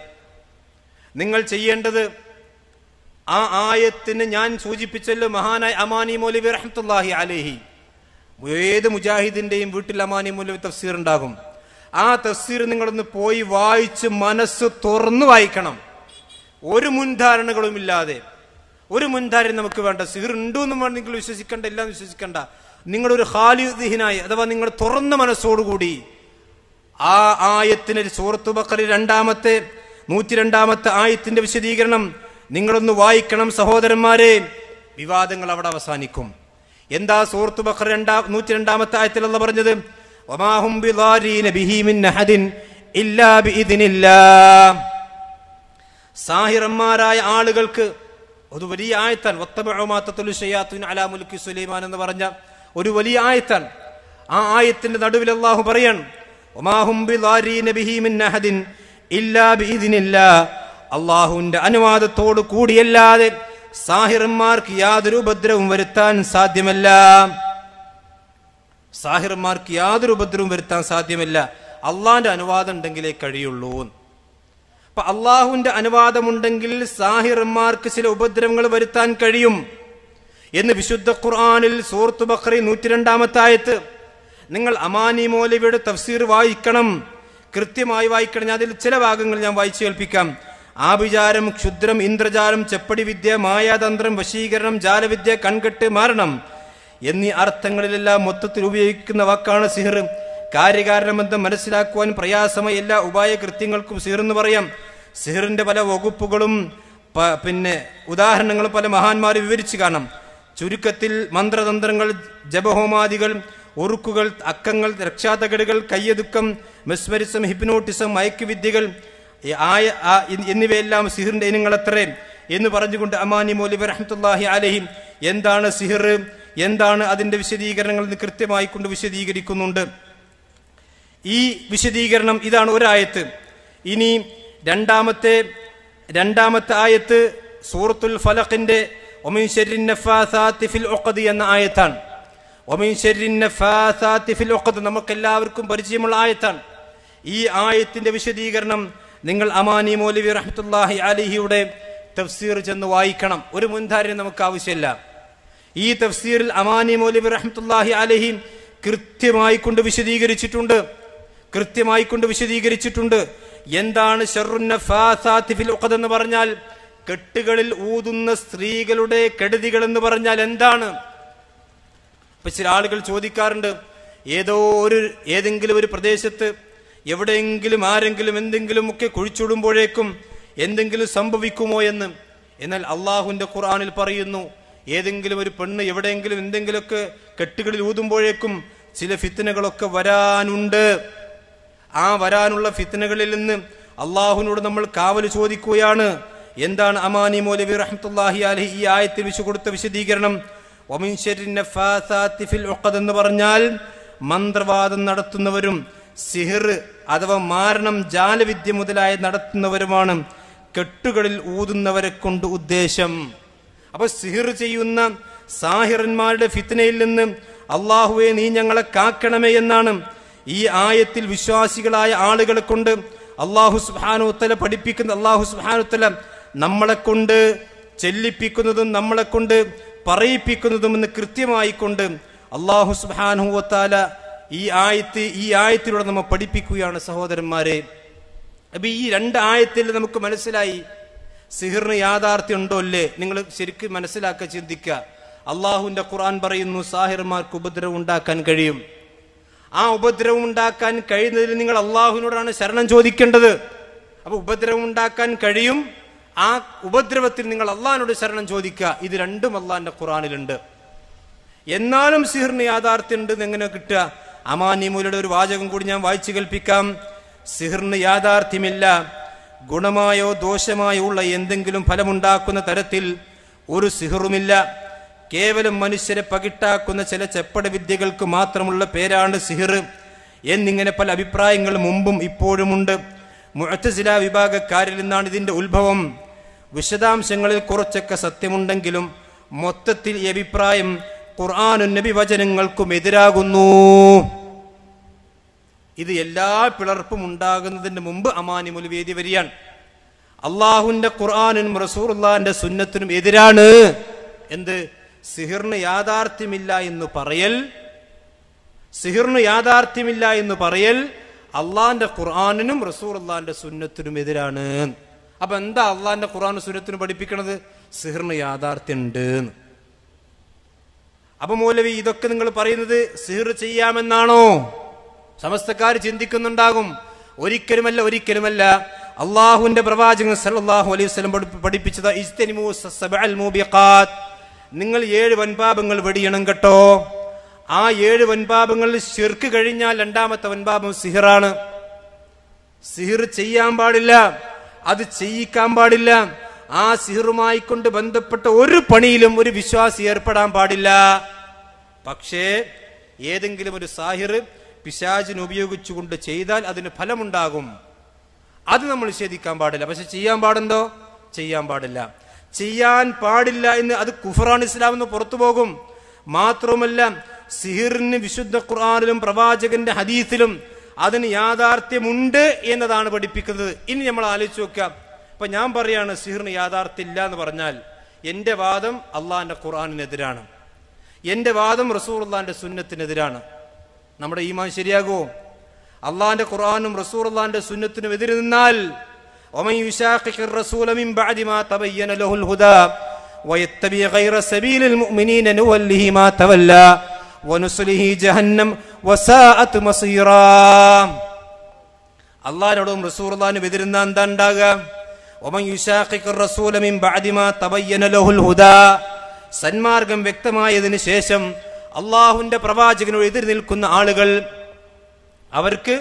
നിങ്ങൾ ചെയ്യേണ്ടത് ആ ആയത്തിന് ഞാൻ സൂചിപ്പിച്ചല്ലോ മഹാനായ അമാനി മൗലവി റഹ്മത്തുല്ലാഹി അലേഹി ഏത് മുജാഹിദിന്റെയും വീട്ടിൽ അമാനി മൗലവി തഫ്സീർ ഉണ്ടാകും ആ തഫ്സീർ നിങ്ങളൊന്ന് പോയി വായിച്ച് മനസ്സ് തുറന്നു വായിക്കണം ഒരു മുൻധാരണകളും ഇല്ലാതെ ഒരു മുൻധാരണ നമുക്ക് വേണ്ട സിഹിർ ഉണ്ടോ എന്ന് നിങ്ങൾ വിശ്വസിക്കണ്ട ഇല്ല വിശ്വസിക്കണ്ട നിങ്ങളൊരു ഹാലിദിഹിനായി അഥവാ നിങ്ങൾ തുറന്ന മനസ്സോടുകൂടി ആ ആയത്തിന് സൂറത്ത് ബക്കറി രണ്ടാമത്തെ നൂറ്റിരണ്ടാമത്തെ ആയത്തിന്റെ വിശദീകരണം നിങ്ങളൊന്ന് വായിക്കണം സഹോദരന്മാരെ വിവാദങ്ങൾ അവിടെ അവസാനിക്കും എന്താ സൂറത്ത് ബഖർ രണ്ടാ നൂറ്റി രണ്ടാമത്തെ അല്ല പറഞ്ഞത് സാഹിറന്മാരായ ആളുകൾക്ക് ഒരു വലിയ ആയത്താൻ അലാമുൽക്കി സുലൈമാൻ എന്ന് പറഞ്ഞ ഒരു വലിയ ആയത്താൻ ആ ആയത്തിന്റെ നടുവിൽ അള്ളാഹു പറയാൻ ഒമാഹും ഇല്ലാബിദിനില്ല അള്ളാഹുവിന്റെ അനുവാദത്തോടു കൂടിയല്ലാതെ സാഹിർമാർക്ക് യാതൊരു ഉപദ്രവം വരുത്താൻ സാധ്യമല്ല സാഹിർമാർക്ക് യാതൊരു ഉപദ്രവം വരുത്താൻ സാധ്യമല്ല അള്ളാഹിന്റെ അനുവാദം ഉണ്ടെങ്കിലേ കഴിയുള്ളൂ അപ്പൊ അള്ളാഹുവിന്റെ അനുവാദമുണ്ടെങ്കിൽ സാഹിർമാർക്ക് ചില ഉപദ്രവങ്ങൾ വരുത്താൻ കഴിയും എന്ന് വിശുദ്ധ ഖുർആാനിൽ സൂറത്ത് ബക്രി നൂറ്റിരണ്ടാമത്തായത്ത് നിങ്ങൾ അമാനി മൗലവിയുടെ തഫ്സീർ വായിക്കണം കൃത്യമായി വായിക്കണം ഞാൻ അതിൽ ചില ഭാഗങ്ങൾ ഞാൻ വായിച്ചു കേൾപ്പിക്കാം ആഭിചാരം ക്ഷുദ്രം ഇന്ദ്രജാലം ചെപ്പടി വിദ്യ മായാതന്ത്രം വശീകരണം ജാലവിദ്യ കൺകെട്ട് മാരണം എന്നീ അർത്ഥങ്ങളിലെല്ലാം മൊത്തത്തിൽ ഉപയോഗിക്കുന്ന വാക്കാണ് സിഹർ കാര്യകാരണബന്ധം മനസ്സിലാക്കുവാൻ പ്രയാസമായ എല്ലാ ഉപായ കൃത്യങ്ങൾക്കും സിഹർ എന്ന് പറയാം സിഹറിന്റെ പല വകുപ്പുകളും പിന്നെ ഉദാഹരണങ്ങളും പല മഹാന്മാർ വിവരിച്ചു കാണാം ചുരുക്കത്തിൽ മന്ത്രതന്ത്രങ്ങൾ ജപഹോമാദികൾ ഉറുക്കുകൾ അക്കങ്ങൾ രക്ഷാതകടുകൾ കയ്യതുക്കം മെസ്മരിസം ഹിപ്നോട്ടിസം മയക്കുവിദ്യകൾ ആയ എന്നിവയെല്ലാം സിഹിറിന്റെ ഇനങ്ങളത്രേ എന്ന് പറഞ്ഞുകൊണ്ട് അമാനി മൗലി വരഹമത്തല്ലാഹി അലഹി എന്താണ് സിഹിർ എന്താണ് അതിന്റെ വിശദീകരണങ്ങൾ കൃത്യമായി കൊണ്ട് വിശദീകരിക്കുന്നുണ്ട് ഈ വിശദീകരണം ഇതാണ് ഒരായത്ത് ഇനി രണ്ടാമത്തെ രണ്ടാമത്തെ ആയത്ത് സൂറത്തുൽ ഫലഖിന്റെ ഒമിൻ ഫിൽ എന്ന ആയത്താണ് നമുക്കെല്ലാവർക്കും പരിചയമുള്ള ആയത്താണ് ഈ ആയത്തിന്റെ വിശദീകരണം നിങ്ങൾ അമാനി മൗലവി റഹ്മത്തുല്ലാഹി അലിഹിയുടെ തഫ്സീർ ചെന്ന് വായിക്കണം ഒരു മുൻധാരണ നമുക്ക് ആവശ്യമില്ല ഈ തഫ്സീറിൽ അമാനി മൗലവി റഹ്മത്തുല്ലാഹി അലിഹി കൃത്യമായി കൊണ്ട് വിശദീകരിച്ചിട്ടുണ്ട് കൃത്യമായി കൊണ്ട് വിശദീകരിച്ചിട്ടുണ്ട് എന്താണ് എന്ന് പറഞ്ഞാൽ കെട്ടുകളിൽ ഊതുന്ന സ്ത്രീകളുടെ കെടുതികൾ എന്ന് പറഞ്ഞാൽ എന്താണ് ഇപ്പൊ ചില ആളുകൾ ചോദിക്കാറുണ്ട് ഏതോ ഒരു ഏതെങ്കിലും ഒരു പ്രദേശത്ത് എവിടെയെങ്കിലും ആരെങ്കിലും എന്തെങ്കിലും ഒക്കെ കുഴിച്ചിടുമ്പോഴേക്കും എന്തെങ്കിലും സംഭവിക്കുമോ എന്ന് എന്നാൽ അള്ളാഹുവിന്റെ ഖുർആാനിൽ പറയുന്നു ഏതെങ്കിലും ഒരു പെണ്ണ് എവിടെയെങ്കിലും എന്തെങ്കിലുമൊക്കെ കെട്ടുകളിൽ ഊതുമ്പോഴേക്കും ചില ഫിത്തനകളൊക്കെ വരാനുണ്ട് ആ വരാനുള്ള ഫിത്തനകളിൽ നിന്ന് അള്ളാഹുവിനോട് നമ്മൾ കാവൽ ചോദിക്കുകയാണ് എന്താണ് അമാനി മൗലവി റഹ്മത്തുല്ലാഹി അലഹി ഈ ആയത്തിൽ വെച്ച് കൊടുത്ത വിശദീകരണം എന്ന് പറഞ്ഞാൽ മന്ത്രവാദം നടത്തുന്നവരും സിഹിർ അഥവാ മാരണം ജാലവിദ്യ മുതലായ നടത്തുന്നവരുമാണ് കെട്ടുകളിൽ ഊതുന്നവരെ കൊണ്ട് ഉദ്ദേശം അപ്പൊ സിഹിർ ചെയ്യുന്ന സാഹിറന്മാരുടെ ഫിത്നയിൽ നിന്ന് അള്ളാഹുവെ നീ ഞങ്ങളെ കാക്കണമേ എന്നാണ് ഈ ആയത്തിൽ വിശ്വാസികളായ ആളുകളെ കൊണ്ട് അള്ളാഹു സുഹാനുത്തല പഠിപ്പിക്കുന്ന അള്ളാഹു സുഹാനുത്തല നമ്മളെ കൊണ്ട് ചെല്ലിപ്പിക്കുന്നതും നമ്മളെ കൊണ്ട് പറയിപ്പിക്കുന്നതുമെന്ന് കൃത്യമായി കൊണ്ട് അള്ളാഹു സുബാനുഹുവത്താല ഈ ആയത്ത് ഈ ആയത്തിലൂടെ നമ്മൾ പഠിപ്പിക്കുകയാണ് സഹോദരന്മാരെ അപ്പൊ ഈ രണ്ട് ആയത്തിൽ നമുക്ക് മനസ്സിലായി സിഹിറിന് യാഥാർത്ഥ്യം ഉണ്ടോ അല്ലേ നിങ്ങൾ ശരിക്കും മനസ്സിലാക്കുക ചിന്തിക്കുക അള്ളാഹുവിന്റെ ഖുർആൻ പറയുന്നു സാഹിർമാർക്ക് ഉപദ്രവം ഉണ്ടാക്കാൻ കഴിയും ആ ഉപദ്രവം ഉണ്ടാക്കാൻ കഴിയുന്നതിൽ നിങ്ങൾ അള്ളാഹുവിനോടാണ് ശരണം ചോദിക്കേണ്ടത് അപ്പോൾ ഉപദ്രവം ഉണ്ടാക്കാൻ കഴിയും ആ ഉപദ്രവത്തിൽ നിങ്ങൾ അള്ളാഹിനോട് ശരണം ചോദിക്കുക ഇത് രണ്ടും അള്ളാഹിന്റെ ഖുറാനിലുണ്ട് എന്നാലും സിഹിറിന് യാഥാർത്ഥ്യം ഉണ്ട് എങ്ങനെ കിട്ടുക അമാനിമൂലയുടെ ഒരു വാചകം കൂടി ഞാൻ വായിച്ചു കേൾപ്പിക്കാം സിഹിറിന് യാഥാർത്ഥ്യമില്ല ഗുണമായോ ദോഷമായോ ഉള്ള എന്തെങ്കിലും ഫലമുണ്ടാക്കുന്ന തരത്തിൽ ഒരു സിഹിറുമില്ല കേവലം മനുഷ്യരെ പകിട്ടാക്കുന്ന ചില ചെപ്പട വിദ്യകൾക്ക് മാത്രമുള്ള പേരാണ് സിഹിർ എന്നിങ്ങനെ പല അഭിപ്രായങ്ങൾ മുമ്പും ഇപ്പോഴുമുണ്ട് മുഴത്തസില വിഭാഗക്കാരിൽ നിന്നാണ് ഇതിന്റെ ഉത്ഭവം വിശദാംശങ്ങളിൽ കുറച്ചൊക്കെ സത്യമുണ്ടെങ്കിലും മൊത്തത്തിൽ ഈ അഭിപ്രായം ഖുർആാനും നബി വചനങ്ങൾക്കും എതിരാകുന്നു ഇത് എല്ലാ പിളർപ്പും ഉണ്ടാകുന്നതിന് മുമ്പ് അമാനി മുൽവേദി വരികയാണ് അള്ളാഹുവിന്റെ ഖുർആാനും റസൂർല്ലാന്റെ സുന്നത്തിനും എതിരാണ് എന്ത് സിഹിറിന് യാഥാർത്ഥ്യമില്ല എന്ന് പറയൽ സിഹിറിന് യാഥാർത്ഥ്യമില്ല എന്ന് പറയൽ അള്ളാന്റെ ഖുർആാനിനും റസൂർ അള്ളാന്റെ സുന്നത്തിനും എതിരാണ് അപ്പൊ എന്താ അള്ളാഹിൻ്റെ ഖുറാൻ സുരത്തിന് പഠിപ്പിക്കണത് സിഹിറിന് യാഥാർത്ഥ്യമുണ്ട് അപ്പൊ മൂലവി ഇതൊക്കെ നിങ്ങൾ പറയുന്നത് സിഹിർ ചെയ്യാമെന്നാണോ സമസ്തക്കാർ ചിന്തിക്കുന്നുണ്ടാകും ഒരിക്കലുമല്ല ഒരിക്കലുമല്ല അള്ളാഹുവിന്റെ പ്രവാചകൻ സല്ലാഹു അലൈഹി വസ്ലം പഠിപ്പിച്ചത് നിങ്ങൾ ഏഴ് വൻപാപങ്ങൾ വെടിയണം കേട്ടോ ആ ഏഴ് വൻപാപങ്ങളിൽ ശിർക്ക് കഴിഞ്ഞാൽ രണ്ടാമത്തെ വൻപാപം സിഹിറാണ് സിഹിർ ചെയ്യാൻ പാടില്ല അത് ചെയ്യിക്കാൻ പാടില്ല ആ സിഹറുമായി കൊണ്ട് ബന്ധപ്പെട്ട ഒരു പണിയിലും ഒരു വിശ്വാസി ഏർപ്പെടാൻ പാടില്ല പക്ഷേ ഏതെങ്കിലും ഒരു സാഹിർ പിശാചിന് ഉപയോഗിച്ചുകൊണ്ട് ചെയ്താൽ അതിന് ഫലമുണ്ടാകും അത് നമ്മൾ നിഷേധിക്കാൻ പാടില്ല പക്ഷെ ചെയ്യാൻ പാടുണ്ടോ ചെയ്യാൻ പാടില്ല ചെയ്യാൻ പാടില്ല എന്ന് അത് കുഫറാൻ ഇസ്ലാം എന്ന് പുറത്തു പോകും മാത്രവുമല്ല സിഹിറിന് വിശുദ്ധ ഖുർആാനിലും പ്രവാചകന്റെ ഹദീസിലും അതിന് യാഥാർത്ഥ്യമുണ്ട് എന്നതാണ് പഠിപ്പിക്കുന്നത് ഇനി നമ്മൾ ആലോചിച്ച് നോക്കാം ഇപ്പൊ ഞാൻ പറയാണ് സിഹിറിന് യാഥാർത്ഥ്യം ഇല്ല എന്ന് പറഞ്ഞാൽ എന്റെ വാദം അള്ളാഹിന്റെ ഖുറാനിനെതിരാണ് എന്റെ വാദം റസൂർല്ലാന്റെ സുന്നത്തിനെതിരാണ് നമ്മുടെ ഈമാൻ ശരിയാകുമോ അള്ളാഹിന്റെ ഖുറാനും അള്ളാന്റെ സുന്നത്തിനും എതിര് നിന്നാൽ ويتبع غير വനുസുലിഹി ജഹന്നം വസാഅത്ത് മസീറാം അള്ളാഹിനോടും റസൂർദാനും എതിരുന്ന എന്താ ഉണ്ടാകുക റസൂല മിൻ ബഅദി മാ തബയ്യന ലഹുൽ ഹുദാ സന്മാർഗം വ്യക്തമായതിനു ശേഷം അള്ളാഹുവിൻ്റെ പ്രവാചകനോട് എതിർ നിൽക്കുന്ന ആളുകൾ അവർക്ക്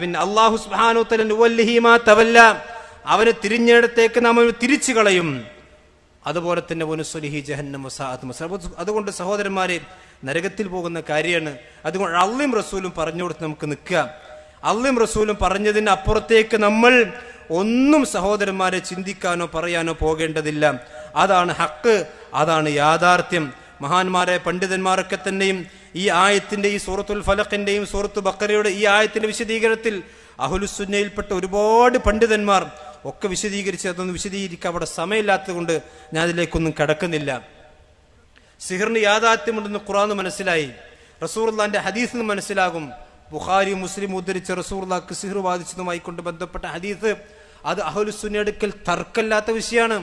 പിന്നെ അള്ളാഹു തവല്ല അവന് തിരിഞ്ഞിടത്തേക്ക് നാം തിരിച്ചു കളയും അതുപോലെ തന്നെ ഒനുസ്വലിഹി ജഹന്നം വസാഅത്ത് അതുകൊണ്ട് സഹോദരന്മാരെ നരകത്തിൽ പോകുന്ന കാര്യമാണ് അതുകൊണ്ട് അള്ളിം റസൂലും പറഞ്ഞു കൊടുത്ത് നമുക്ക് നിൽക്കുക അള്ളിം റസൂലും പറഞ്ഞതിന് അപ്പുറത്തേക്ക് നമ്മൾ ഒന്നും സഹോദരന്മാരെ ചിന്തിക്കാനോ പറയാനോ പോകേണ്ടതില്ല അതാണ് ഹക്ക് അതാണ് യാഥാർത്ഥ്യം മഹാന്മാരെ പണ്ഡിതന്മാരൊക്കെ തന്നെയും ഈ ആയത്തിന്റെ ഈ സൂറത്തുൽ ഫലഖിന്റെയും സൂറത്തു ബക്കറിയുടെ ഈ ആയത്തിന്റെ വിശദീകരണത്തിൽ അഹുലുസുന്നയിൽപ്പെട്ട ഒരുപാട് പണ്ഡിതന്മാർ ഒക്കെ വിശദീകരിച്ച് അതൊന്ന് വിശദീകരിക്കാൻ അവിടെ സമയമില്ലാത്തതുകൊണ്ട് ഞാൻ അതിലേക്കൊന്നും കിടക്കുന്നില്ല സിഹറിന് യാഥാർത്ഥ്യമുണ്ടെന്ന് ഖുറാന്ന് മനസ്സിലായി റസൂർലാന്റെ ഹദീസ് എന്ന് മനസ്സിലാകും ബുഖാരി മുസ്ലിം ഉദ്ധരിച്ച റസൂർലാക്ക് സിഹർ ബാധിച്ചതുമായി ബന്ധപ്പെട്ട ഹദീസ് അത് അഹുലുസുന്നടുക്കൽ തർക്കമില്ലാത്ത വിഷയമാണ്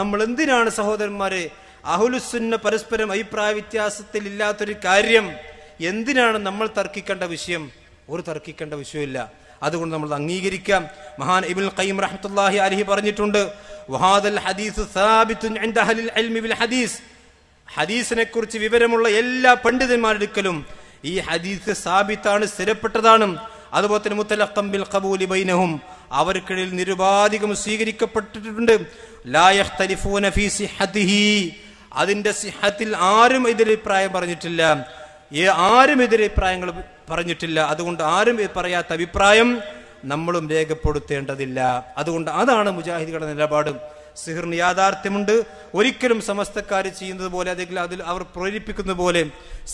നമ്മൾ എന്തിനാണ് സഹോദരന്മാരെ അഹുലുസുന്ന പരസ്പരം അഭിപ്രായ വ്യത്യാസത്തിൽ ഇല്ലാത്തൊരു കാര്യം എന്തിനാണ് നമ്മൾ തർക്കിക്കേണ്ട വിഷയം ഒരു തർക്കിക്കേണ്ട വിഷയമില്ല അതുകൊണ്ട് നമ്മൾ അംഗീകരിക്കാം മഹാൻ ഇബിൻ ഖൈം റഹ്മത്തുല്ലാഹി അലഹി പറഞ്ഞിട്ടുണ്ട് വഹാദൽ ഹദീസ് ഹദീസ് ഹദീസിനെ കുറിച്ച് വിവരമുള്ള എല്ലാ പണ്ഡിതന്മാരെടുക്കലും ഈ ഹദീസ് സാബിത്താണ് സ്ഥിരപ്പെട്ടതാണ് അതുപോലെ തന്നെ മുത്തലഖംബിൽ കബൂലി ബൈനഹും അവർക്കിടയിൽ നിരുപാധികം സ്വീകരിക്കപ്പെട്ടിട്ടുണ്ട് ലായഖ്തലിഫൂന ഫീ സിഹത്തിഹി അതിന്റെ സിഹത്തിൽ ആരും എതിരഭിപ്രായം പറഞ്ഞിട്ടില്ല ആരും എതിരഭിപ്രായങ്ങൾ പറഞ്ഞിട്ടില്ല അതുകൊണ്ട് ആരും പറയാത്ത അഭിപ്രായം നമ്മളും രേഖപ്പെടുത്തേണ്ടതില്ല അതുകൊണ്ട് അതാണ് മുജാഹിദികളുടെ നിലപാട് സിഹിറിന് യാഥാർത്ഥ്യമുണ്ട് ഒരിക്കലും സമസ്തക്കാർ ചെയ്യുന്നത് പോലെ അല്ലെങ്കിൽ അതിൽ അവർ പ്രേരിപ്പിക്കുന്ന പോലെ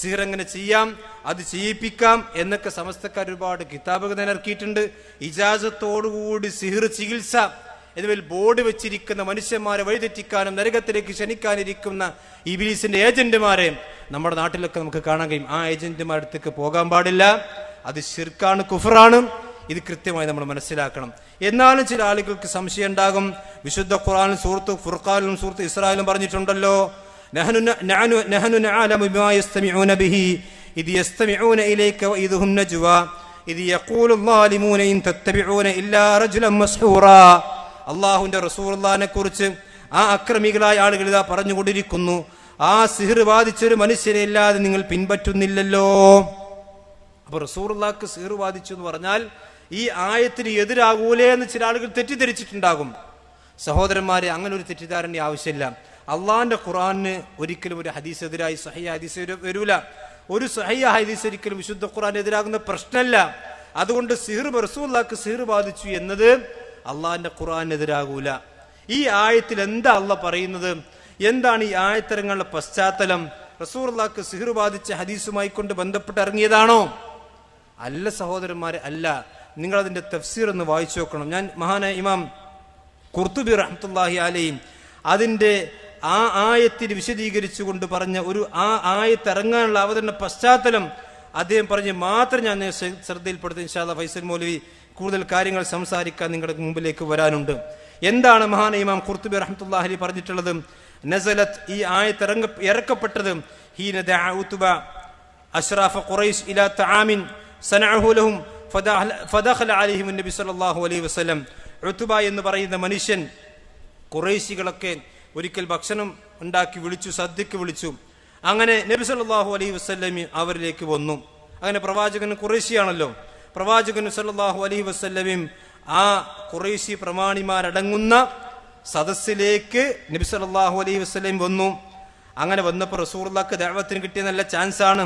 സിഹിർ എങ്ങനെ ചെയ്യാം അത് ചെയ്യിപ്പിക്കാം എന്നൊക്കെ സമസ്തക്കാർ ഒരുപാട് കിതാബുകൾ നിലർക്കിയിട്ടുണ്ട് ഇജാസത്തോടുകൂടി സിഹിർ ചികിത്സ എന്നിവയിൽ ബോർഡ് വെച്ചിരിക്കുന്ന മനുഷ്യന്മാരെ വഴിതെറ്റിക്കാനും നരകത്തിലേക്ക് ക്ഷണിക്കാനിരിക്കുന്ന ബിലീസിന്റെ ഏജന്റുമാരെ നമ്മുടെ നാട്ടിലൊക്കെ നമുക്ക് കാണാൻ കഴിയും ആ ഏജന്റുമാരുടെ പോകാൻ പാടില്ല അത് ശിർക്കാണ് കുഫറാണ് ഇത് കൃത്യമായി നമ്മൾ മനസ്സിലാക്കണം എന്നാലും ചില ആളുകൾക്ക് സംശയം ഉണ്ടാകും വിശുദ്ധ ഖുറാനും സുഹൃത്തു ഫുർഖാനും സുഹൃത്ത് ഇസ്രായേലും പറഞ്ഞിട്ടുണ്ടല്ലോ ഇത് യസ്തമിഊന ഇലൈക വഇദുഹും നജ്വ ഇത് യഖൂലു ഇൻ ഇല്ലാ അള്ളാഹുവിൻ്റെ റസൂറുല്ലാനെ കുറിച്ച് ആ അക്രമികളായ ആളുകൾ ഇതാ പറഞ്ഞുകൊണ്ടിരിക്കുന്നു ആ സിഹിർ ബാധിച്ചൊരു മനുഷ്യരെ ഇല്ലാതെ നിങ്ങൾ പിൻപറ്റുന്നില്ലല്ലോ അപ്പൊ റസൂറുല്ലാക്ക് സിഹിർ ബാധിച്ചു എന്ന് പറഞ്ഞാൽ ഈ ആയത്തിന് എതിരാകൂലേ എന്ന് ചില ആളുകൾ തെറ്റിദ്ധരിച്ചിട്ടുണ്ടാകും സഹോദരന്മാരെ അങ്ങനെ ഒരു തെറ്റിദ്ധാരണ ആവശ്യമില്ല അള്ളാഹിന്റെ ഖുറാന് ഒരിക്കലും ഒരു ഹദീസ് എതിരായി സഹിയ ഹദീസ് വരൂല ഒരു സഹിയ ഹദീസ് ഒരിക്കലും വിശുദ്ധ ഖുറാൻ എതിരാകുന്ന പ്രശ്നമല്ല അതുകൊണ്ട് സിഹിർ റസൂല്ലാക്ക് സിഹിർ ബാധിച്ചു എന്നത് അള്ളാഹിന്റെ ഖുറാനെതിരാകൂല ഈ ആയത്തിൽ എന്താ അള്ള പറയുന്നത് എന്താണ് ഈ ആയത്തരങ്ങളുടെ പശ്ചാത്തലം അള്ളാഹ്ക്ക് സിഹിർ ബാധിച്ച ഹദീസുമായി കൊണ്ട് ബന്ധപ്പെട്ട് ഇറങ്ങിയതാണോ അല്ല സഹോദരന്മാരെ അല്ല നിങ്ങൾ അതിന്റെ തഫ്സീർ ഒന്ന് വായിച്ചു നോക്കണം ഞാൻ മഹാന ഇമാം കുർത്തുബി റഹ്മത്തുല്ലാഹി അലയും അതിന്റെ ആ ആയത്തിൽ വിശദീകരിച്ചുകൊണ്ട് പറഞ്ഞ ഒരു ആ ആയത്തിറങ്ങാനുള്ള അവതരണ പശ്ചാത്തലം അദ്ദേഹം പറഞ്ഞ് മാത്രം ഞാൻ ശ്രദ്ധയിൽപ്പെടുത്തി ഇൻഷാല്ല ഫൈസൽ മൗലവി കൂടുതൽ കാര്യങ്ങൾ സംസാരിക്കാൻ നിങ്ങളുടെ മുമ്പിലേക്ക് വരാനുണ്ട് എന്താണ് മഹാന ഇമാം ഖുർത്തുബി റഹ്മത്തുല്ലാഹലി പറഞ്ഞിട്ടുള്ളത് നസലത്ത് ഈ ആയത്ത് ഇറങ്ങ ഇറക്കപ്പെട്ടത് ഹീന അഷ്റാഫ ഖുറൈസ് ഇലാ തആമിൻ സനഅഹു ലഹും ഫദഖല അലൈഹിം നബി സല്ലല്ലാഹു അലൈഹി വസല്ലം ഉത്തുബ എന്ന് പറയുന്ന മനുഷ്യൻ ഖുറൈശികളൊക്കെ ഒരിക്കൽ ഭക്ഷണം ഉണ്ടാക്കി വിളിച്ചു സദ്യക്ക് വിളിച്ചു അങ്ങനെ നബി സല്ലല്ലാഹു അലൈഹി വസ്ലമി അവരിലേക്ക് വന്നു അങ്ങനെ പ്രവാചകൻ കുറേശിയാണല്ലോ പ്രവാചകൻ സല്ലാഹു അലഹി വസ്ല്ലമയും ആ കുറേശി പ്രമാണിമാരടങ്ങുന്ന സദസ്സിലേക്ക് നബി സല്ലാഹു അലൈഹി വസ്ലം വന്നു അങ്ങനെ വന്നപ്പോൾ റസൂർലാക്ക് ദേവത്തിന് കിട്ടിയ നല്ല ചാൻസ് ആണ്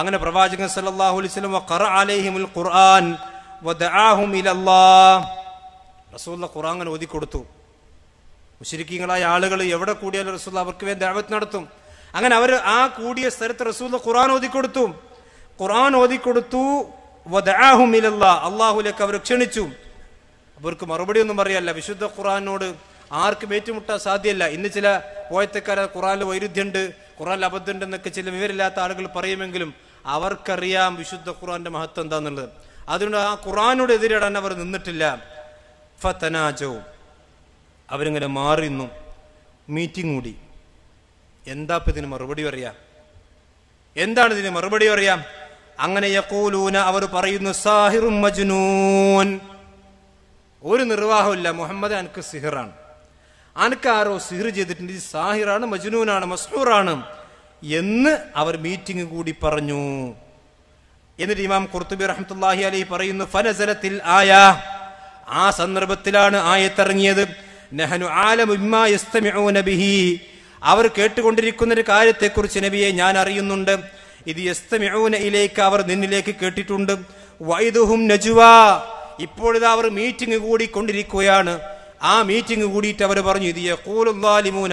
അങ്ങനെ പ്രവാചകൻ സല്ലാഹു അലൈഹി സ്വലം അലൈഹിമുൽ ഖുർആൻ റസൂല്ല ഖുർആൻ അങ്ങനെ ഓതിക്കൊടുത്തു മുശരിക്കീങ്ങളായ ആളുകൾ എവിടെ കൂടിയാലും റസൂൽ അവർക്ക് വേണ്ടി ദാവത്ത് നടത്തും അങ്ങനെ അവർ ആ കൂടിയ സ്ഥലത്ത് റസൂൽ ഖുർആൻ ഓതിക്കൊടുത്തു ഖുർആൻ ഓതിക്കൊടുത്തു അള്ളാഹുലേക്ക് അവർ ക്ഷണിച്ചു അവർക്ക് മറുപടി ഒന്നും അറിയല്ല വിശുദ്ധ ഖുറാനോട് ആർക്കും ഏറ്റുമുട്ടാൻ സാധ്യല്ല ഇന്ന് ചില പോയത്തക്കാരെ ഖുറാനിൽ വൈരുദ്ധ്യമുണ്ട് ഖുറാനിൽ അബദ്ധമുണ്ടെന്നൊക്കെ ചില വിവരമില്ലാത്ത ആളുകൾ പറയുമെങ്കിലും അവർക്കറിയാം വിശുദ്ധ ഖുറാന്റെ മഹത്വം എന്താന്നുള്ളത് അതുകൊണ്ട് ആ ഖുറാനോട് എതിരിടാൻ അവർ നിന്നിട്ടില്ല ഫനാജോ അവരിങ്ങനെ മാറിന്നു മീറ്റിംഗ് കൂടി എന്താ ഇപ്പം ഇതിന് മറുപടി പറയാ എന്താണ് ഇതിന് മറുപടി പറയാം അങ്ങനെ യക്കൂലൂന അവർ പറയുന്നു സാഹിറും മജ്നൂൻ ഒരു നിർവാഹമില്ല മുഹമ്മദ് അനക്ക് സിഹിറാണ് അനക്ക് ആരോ സിഹിർ ചെയ്തിട്ടുണ്ട് സാഹിറാണ് മജ്നൂനാണ് മസ്ഹൂറാണ് എന്ന് അവർ മീറ്റിംഗ് കൂടി പറഞ്ഞു എന്നിട്ട് ഇമാം കുർത്തുബി റഹ്മത്തുല്ലാഹി അലി പറയുന്നു ഫനസലത്തിൽ ആയ ആ സന്ദർഭത്തിലാണ് ആയത്തിറങ്ങിയത് നെഹനു ആലമുബിഹി അവർ കേട്ടുകൊണ്ടിരിക്കുന്ന ഒരു കാര്യത്തെക്കുറിച്ച് നബിയെ ഞാൻ അറിയുന്നുണ്ട് ഇത് യസ്തമിഴൂന ഇലേക്ക് അവർ നിന്നിലേക്ക് കേട്ടിട്ടുണ്ട് വൈദുഹും നജുവ ഇപ്പോഴിതാ അവർ മീറ്റിംഗ് കൂടിക്കൊണ്ടിരിക്കുകയാണ് ആ മീറ്റിംഗ് കൂടിയിട്ട് അവർ പറഞ്ഞു ഇത് യക്കൂലുല്ലാലിമൂന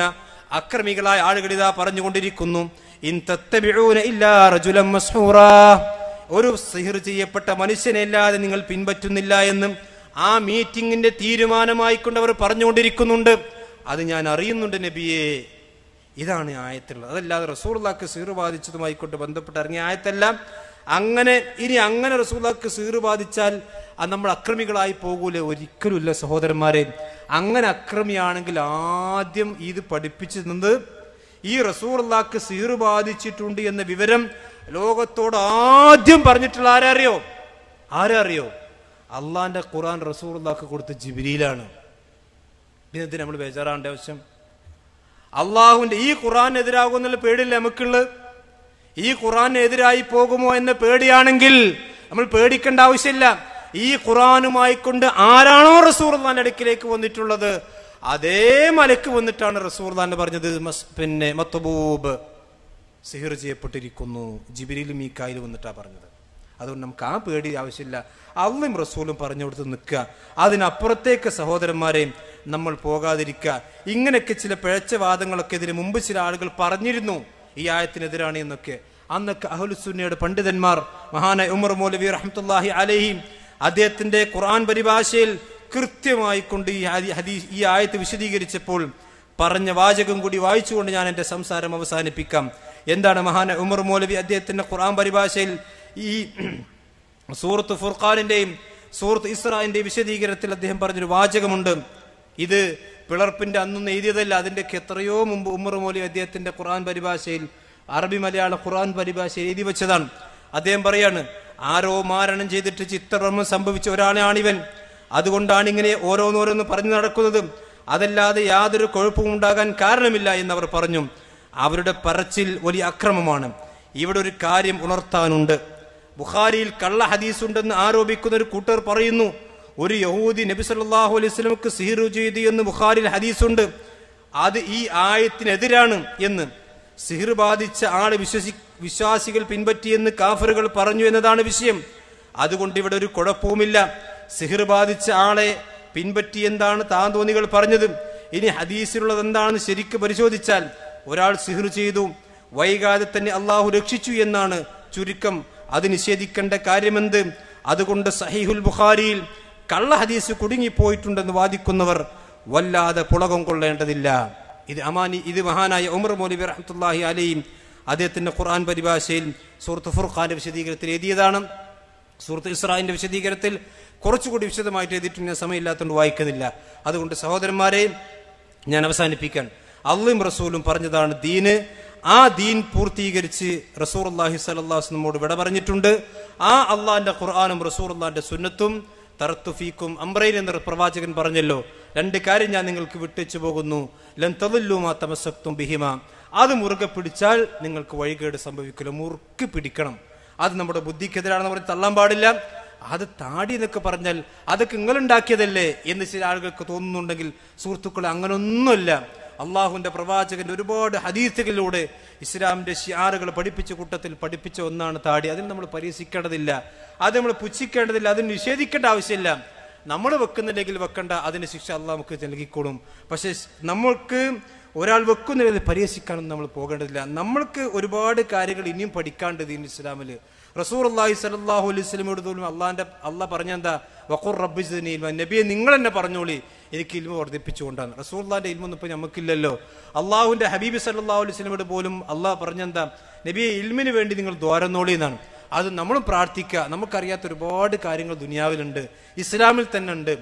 അക്രമികളായ ആളുകൾ ഇതാ പറഞ്ഞുകൊണ്ടിരിക്കുന്നു ഇൻ തത്തബിഴൂന ഇല്ലാ റജുലം ഒരു സിഹിർ ചെയ്യപ്പെട്ട മനുഷ്യനല്ലാതെ നിങ്ങൾ പിൻപറ്റുന്നില്ല എന്നും ആ മീറ്റിംഗിന്റെ തീരുമാനമായിക്കൊണ്ട് അവർ പറഞ്ഞുകൊണ്ടിരിക്കുന്നുണ്ട് അത് ഞാൻ അറിയുന്നുണ്ട് നബിയെ ഇതാണ് ആയത്തുള്ളത് അതല്ലാതെ റസൂർലാക്ക് സീറു ബാധിച്ചതുമായിക്കൊണ്ട് ബന്ധപ്പെട്ട് ഇറങ്ങിയ ആയത്തെല്ലാം അങ്ങനെ ഇനി അങ്ങനെ റസൂലാക്ക് സീറ് ബാധിച്ചാൽ അത് നമ്മൾ അക്രമികളായി പോകൂലേ ഒരിക്കലുമില്ല സഹോദരന്മാരെ അങ്ങനെ അക്രമിയാണെങ്കിൽ ആദ്യം ഇത് പഠിപ്പിച്ചിരുന്നത് ഈ റസൂർലാക്ക് സീറ് ബാധിച്ചിട്ടുണ്ട് എന്ന വിവരം ലോകത്തോട് ആദ്യം പറഞ്ഞിട്ടുള്ള ആരറിയോ ആരറിയോ അള്ളാന്റെ ഖുറാൻ റസൂർലാക്ക് കൊടുത്ത ജിബിലിയിലാണ് പിന്നെ നമ്മൾ ബേജാറാണ്ട ആവശ്യം അള്ളാഹുവിൻ്റെ ഈ ഖുറാൻ എതിരാകുമെന്നുള്ള പേടിയില്ല നമുക്കുള്ളത് ഈ ഖുറാൻ എതിരായി പോകുമോ എന്ന പേടിയാണെങ്കിൽ നമ്മൾ പേടിക്കേണ്ട ആവശ്യമില്ല ഈ ഖുറാനുമായി കൊണ്ട് ആരാണോ റസൂർദാന്റെ അടുക്കിലേക്ക് വന്നിട്ടുള്ളത് അതേ മലക്ക് വന്നിട്ടാണ് റസൂർദാൻ പറഞ്ഞത് പിന്നെ മത്തബൂബ് സിഹിർ ചെയ്യപ്പെട്ടിരിക്കുന്നു ജിബിരിൽ മീക്കായിൽ വന്നിട്ടാണ് പറഞ്ഞത് അതുകൊണ്ട് നമുക്ക് ആ പേടി ആവശ്യമില്ല അള്ളയും റസൂലും പറഞ്ഞു കൊടുത്ത് നിൽക്കുക അതിനപ്പുറത്തേക്ക് സഹോദരന്മാരെയും നമ്മൾ പോകാതിരിക്കുക ഇങ്ങനെയൊക്കെ ചില പിഴച്ച വാദങ്ങളൊക്കെ ഇതിന് മുമ്പ് ചില ആളുകൾ പറഞ്ഞിരുന്നു ഈ ആയത്തിനെതിരാണ് എന്നൊക്കെ അന്നൊക്കെ അഹുലുസുന്നയുടെ പണ്ഡിതന്മാർ മഹാന ഉമർ മൗലവി റഹമത്തല്ലാഹി അലഹിം അദ്ദേഹത്തിന്റെ ഖുർആൻ പരിഭാഷയിൽ കൃത്യമായി കൊണ്ട് ഈ ഹദീസ് ഈ ആയത്ത് വിശദീകരിച്ചപ്പോൾ പറഞ്ഞ വാചകം കൂടി വായിച്ചുകൊണ്ട് ഞാൻ എന്റെ സംസാരം അവസാനിപ്പിക്കാം എന്താണ് മഹാന ഉമർ മൗലവി അദ്ദേഹത്തിന്റെ ഖുർആൻ പരിഭാഷയിൽ ഈ സൂറത്ത് ഫുർഖാനിന്റെയും സൂറത്ത് ഇസ്രാന്റെ വിശദീകരണത്തിൽ അദ്ദേഹം പറഞ്ഞൊരു വാചകമുണ്ട് ഇത് പിളർപ്പിന്റെ അന്നും എഴുതിയതല്ല അതിന്റെ എത്രയോ മുമ്പ് ഉമ്മർ മോലി അദ്ദേഹത്തിന്റെ ഖുറാൻ പരിഭാഷയിൽ അറബി മലയാള ഖുറാൻ പരിഭാഷ എഴുതി വെച്ചതാണ് അദ്ദേഹം പറയാണ് ആരോ മാരണം ചെയ്തിട്ട് ചിത്രം സംഭവിച്ച ഒരാളാണിവൻ അതുകൊണ്ടാണ് ഇങ്ങനെ ഓരോന്നോരോന്ന് പറഞ്ഞു നടക്കുന്നത് അതല്ലാതെ യാതൊരു കുഴപ്പവും ഉണ്ടാകാൻ കാരണമില്ല എന്നവർ പറഞ്ഞു അവരുടെ പറച്ചിൽ വലിയ അക്രമമാണ് ഇവിടെ ഒരു കാര്യം ഉണർത്താനുണ്ട് ബുഖാരിയിൽ കള്ള ഹദീസുണ്ടെന്ന് ആരോപിക്കുന്ന ഒരു കൂട്ടർ പറയുന്നു ഒരു യഹൂദി നബി സല്ലാഹു അലൈഹി സ്വലമുക്ക് സിഹിറു ചെയ്തു എന്ന് ബുഖാരിൽ ഹദീസുണ്ട് അത് ഈ ആയത്തിനെതിരാണ് എന്ന് സിഹിർ ബാധിച്ച ആള് വിശ്വസി വിശ്വാസികൾ പിൻപറ്റിയെന്ന് കാഫറുകൾ പറഞ്ഞു എന്നതാണ് വിഷയം അതുകൊണ്ട് ഇവിടെ ഒരു കുഴപ്പവുമില്ല സിഹിർ ബാധിച്ച ആളെ പിൻപറ്റി എന്താണ് താന്തോന്നികൾ പറഞ്ഞത് ഇനി ഹദീസിലുള്ളത് എന്താണെന്ന് ശരിക്ക് പരിശോധിച്ചാൽ ഒരാൾ സിഹിർ ചെയ്തു വൈകാതെ തന്നെ അള്ളാഹു രക്ഷിച്ചു എന്നാണ് ചുരുക്കം അത് നിഷേധിക്കേണ്ട കാര്യമെന്ത് അതുകൊണ്ട് സഹീഹുൽ ബുഖാരിയിൽ കള്ള ഹദീസ് കുടുങ്ങിപ്പോയിട്ടുണ്ടെന്ന് വാദിക്കുന്നവർ വല്ലാതെ പുളകം കൊള്ളേണ്ടതില്ല ഇത് അമാനി ഇത് മഹാനായ ഉമർ മോലിബി റഹത്തുല്ലാഹി അലയും അദ്ദേഹത്തിൻ്റെ ഖുർആൻ പരിഭാഷയിൽ സുഹൃത്ത് ഫുർഖാന്റെ വിശദീകരണത്തിൽ എഴുതിയതാണ് സുഹൃത്ത് ഇസ്രായിൻ്റെ വിശദീകരണത്തിൽ കുറച്ചുകൂടി വിശദമായിട്ട് എഴുതിയിട്ട് ഞാൻ സമയമില്ലാത്തതുകൊണ്ട് വായിക്കുന്നില്ല അതുകൊണ്ട് സഹോദരന്മാരെ ഞാൻ അവസാനിപ്പിക്കാൻ അള്ളയും റസൂലും പറഞ്ഞതാണ് ദീന് ആ ദീൻ പൂർത്തീകരിച്ച് റസൂർ അള്ളാഹി നമ്മോട് വിട പറഞ്ഞിട്ടുണ്ട് ആ അള്ളാഹിന്റെ ഖുർആാനും റസൂർ അള്ളാഹിന്റെ സുന്നത്തും തറത്തുഫീക്കും അംബ്രൈൻ എന്ന പ്രവാചകൻ പറഞ്ഞല്ലോ രണ്ട് കാര്യം ഞാൻ നിങ്ങൾക്ക് വിട്ടിച്ചു പോകുന്നു ലന്തലുമാ തമസക്തും ബിഹിമ അത് മുറുകെ പിടിച്ചാൽ നിങ്ങൾക്ക് വഴികേട് സംഭവിക്കില്ല മുറുക്കി പിടിക്കണം അത് നമ്മുടെ ബുദ്ധിക്കെതിരാണെന്ന് പറഞ്ഞ് തള്ളാൻ പാടില്ല അത് താടി എന്നൊക്കെ പറഞ്ഞാൽ അതൊക്കെ നിങ്ങളുണ്ടാക്കിയതല്ലേ എന്ന് ചില ആളുകൾക്ക് തോന്നുന്നുണ്ടെങ്കിൽ സുഹൃത്തുക്കളെ അങ്ങനൊന്നുമില്ല അള്ളാഹുവിൻ്റെ പ്രവാചകൻ ഒരുപാട് ഹദീസുകളിലൂടെ ഇസ്ലാമിൻ്റെ ഷിയാറുകൾ പഠിപ്പിച്ച കൂട്ടത്തിൽ പഠിപ്പിച്ച ഒന്നാണ് താടി അതിന് നമ്മൾ പരിഹസിക്കേണ്ടതില്ല അത് നമ്മൾ പുച്ഛിക്കേണ്ടതില്ല അതിന് നിഷേധിക്കേണ്ട ആവശ്യമില്ല നമ്മൾ വെക്കുന്നില്ലെങ്കിൽ വെക്കേണ്ട അതിന് ശിക്ഷ അള്ളാഹ് നമുക്ക് നൽകിക്കോളും പക്ഷേ നമ്മൾക്ക് ഒരാൾ വെക്കുന്നില്ല പരിഹസിക്കാനൊന്നും നമ്മൾ പോകേണ്ടതില്ല നമ്മൾക്ക് ഒരുപാട് കാര്യങ്ങൾ ഇനിയും പഠിക്കാണ്ട് ഇസ്ലാമില് റസൂർ അള്ളാഹി സലാഹു അലൈഹി സ്വലമയോട് പോലും അള്ളാഹിൻ്റെ അള്ളാഹ പറഞ്ഞെന്താ വഖുർ റബ്ബി നീൽമ നബിയെ നിങ്ങൾ തന്നെ പറഞ്ഞോളി എനിക്ക് ഇൽമ വർദ്ധിപ്പിച്ചുകൊണ്ടാണ് റസൂർ അള്ളാഹിൻ്റെ ഇൽമൊന്നും ഇപ്പം നമുക്കില്ലല്ലോ അള്ളാഹുവിൻ്റെ ഹബീബ് സല്ലാഹു അലൈഹി സ്വലമയോട് പോലും അള്ളാഹ പറഞ്ഞെന്താ നബിയെ ഇൽമിന് വേണ്ടി നിങ്ങൾ ദ്വാരന്നോളി എന്നാണ് അത് നമ്മളും പ്രാർത്ഥിക്കുക നമുക്കറിയാത്ത ഒരുപാട് കാര്യങ്ങൾ ദുനിയാവിലുണ്ട് ഇസ്ലാമിൽ തന്നെ ഉണ്ട്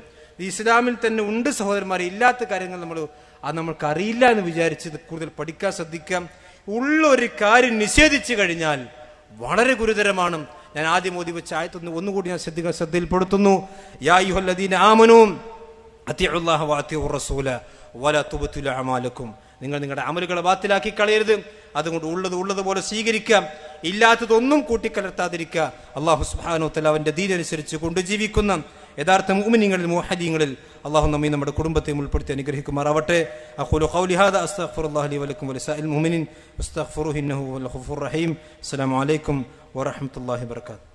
ഇസ്ലാമിൽ തന്നെ ഉണ്ട് സഹോദരന്മാരെ ഇല്ലാത്ത കാര്യങ്ങൾ നമ്മൾ അത് അറിയില്ല എന്ന് വിചാരിച്ച് കൂടുതൽ പഠിക്കാൻ ശ്രദ്ധിക്കാം ഉള്ളൊരു കാര്യം നിഷേധിച്ചു കഴിഞ്ഞാൽ വളരെ ഗുരുതരമാണ് ഞാൻ ആദ്യം ഓതി വെച്ച ആയത്തൊന്ന് ഒന്നുകൂടി ഞാൻ ശ്രദ്ധ ശ്രദ്ധയിൽപ്പെടുത്തുന്നു ആമാലക്കും റസൂല നിങ്ങൾ നിങ്ങളുടെ അമലുകളെ വാത്തിലാക്കി കളയരുത് അതുകൊണ്ട് ഉള്ളത് ഉള്ളതുപോലെ സ്വീകരിക്കാം ഇല്ലാത്തതൊന്നും കൂട്ടിക്കലർത്താതിരിക്കുക അള്ളാഹു സുബാനോ തല അവന്റെ ദീനനുസരിച്ച് കൊണ്ട് ജീവിക്കുന്ന യഥാർത്ഥ മുഅ്മിനീങ്ങളിൽ മുഹദീങ്ങളിൽ അള്ളാഹു നമ്മെ നമ്മുടെ കുടുംബത്തെയും ഉൾപ്പെടുത്തി അനുഗ്രഹിക്കുമാറാവട്ടെ അഖുലു ഖൗലി ഹാദ അസ്തഗ്ഫിറുല്ലാഹി ലി വലക്കും വലിസാഇൽ മുഅ്മിനീൻ വസ്തഗ്ഫിറുഹു ഇന്നഹു വൽ ഗഫൂർ റഹീം അസ്സലാമു അലൈക്കും വറഹ്മത്തുള്ളാഹി വബറകാതുഹു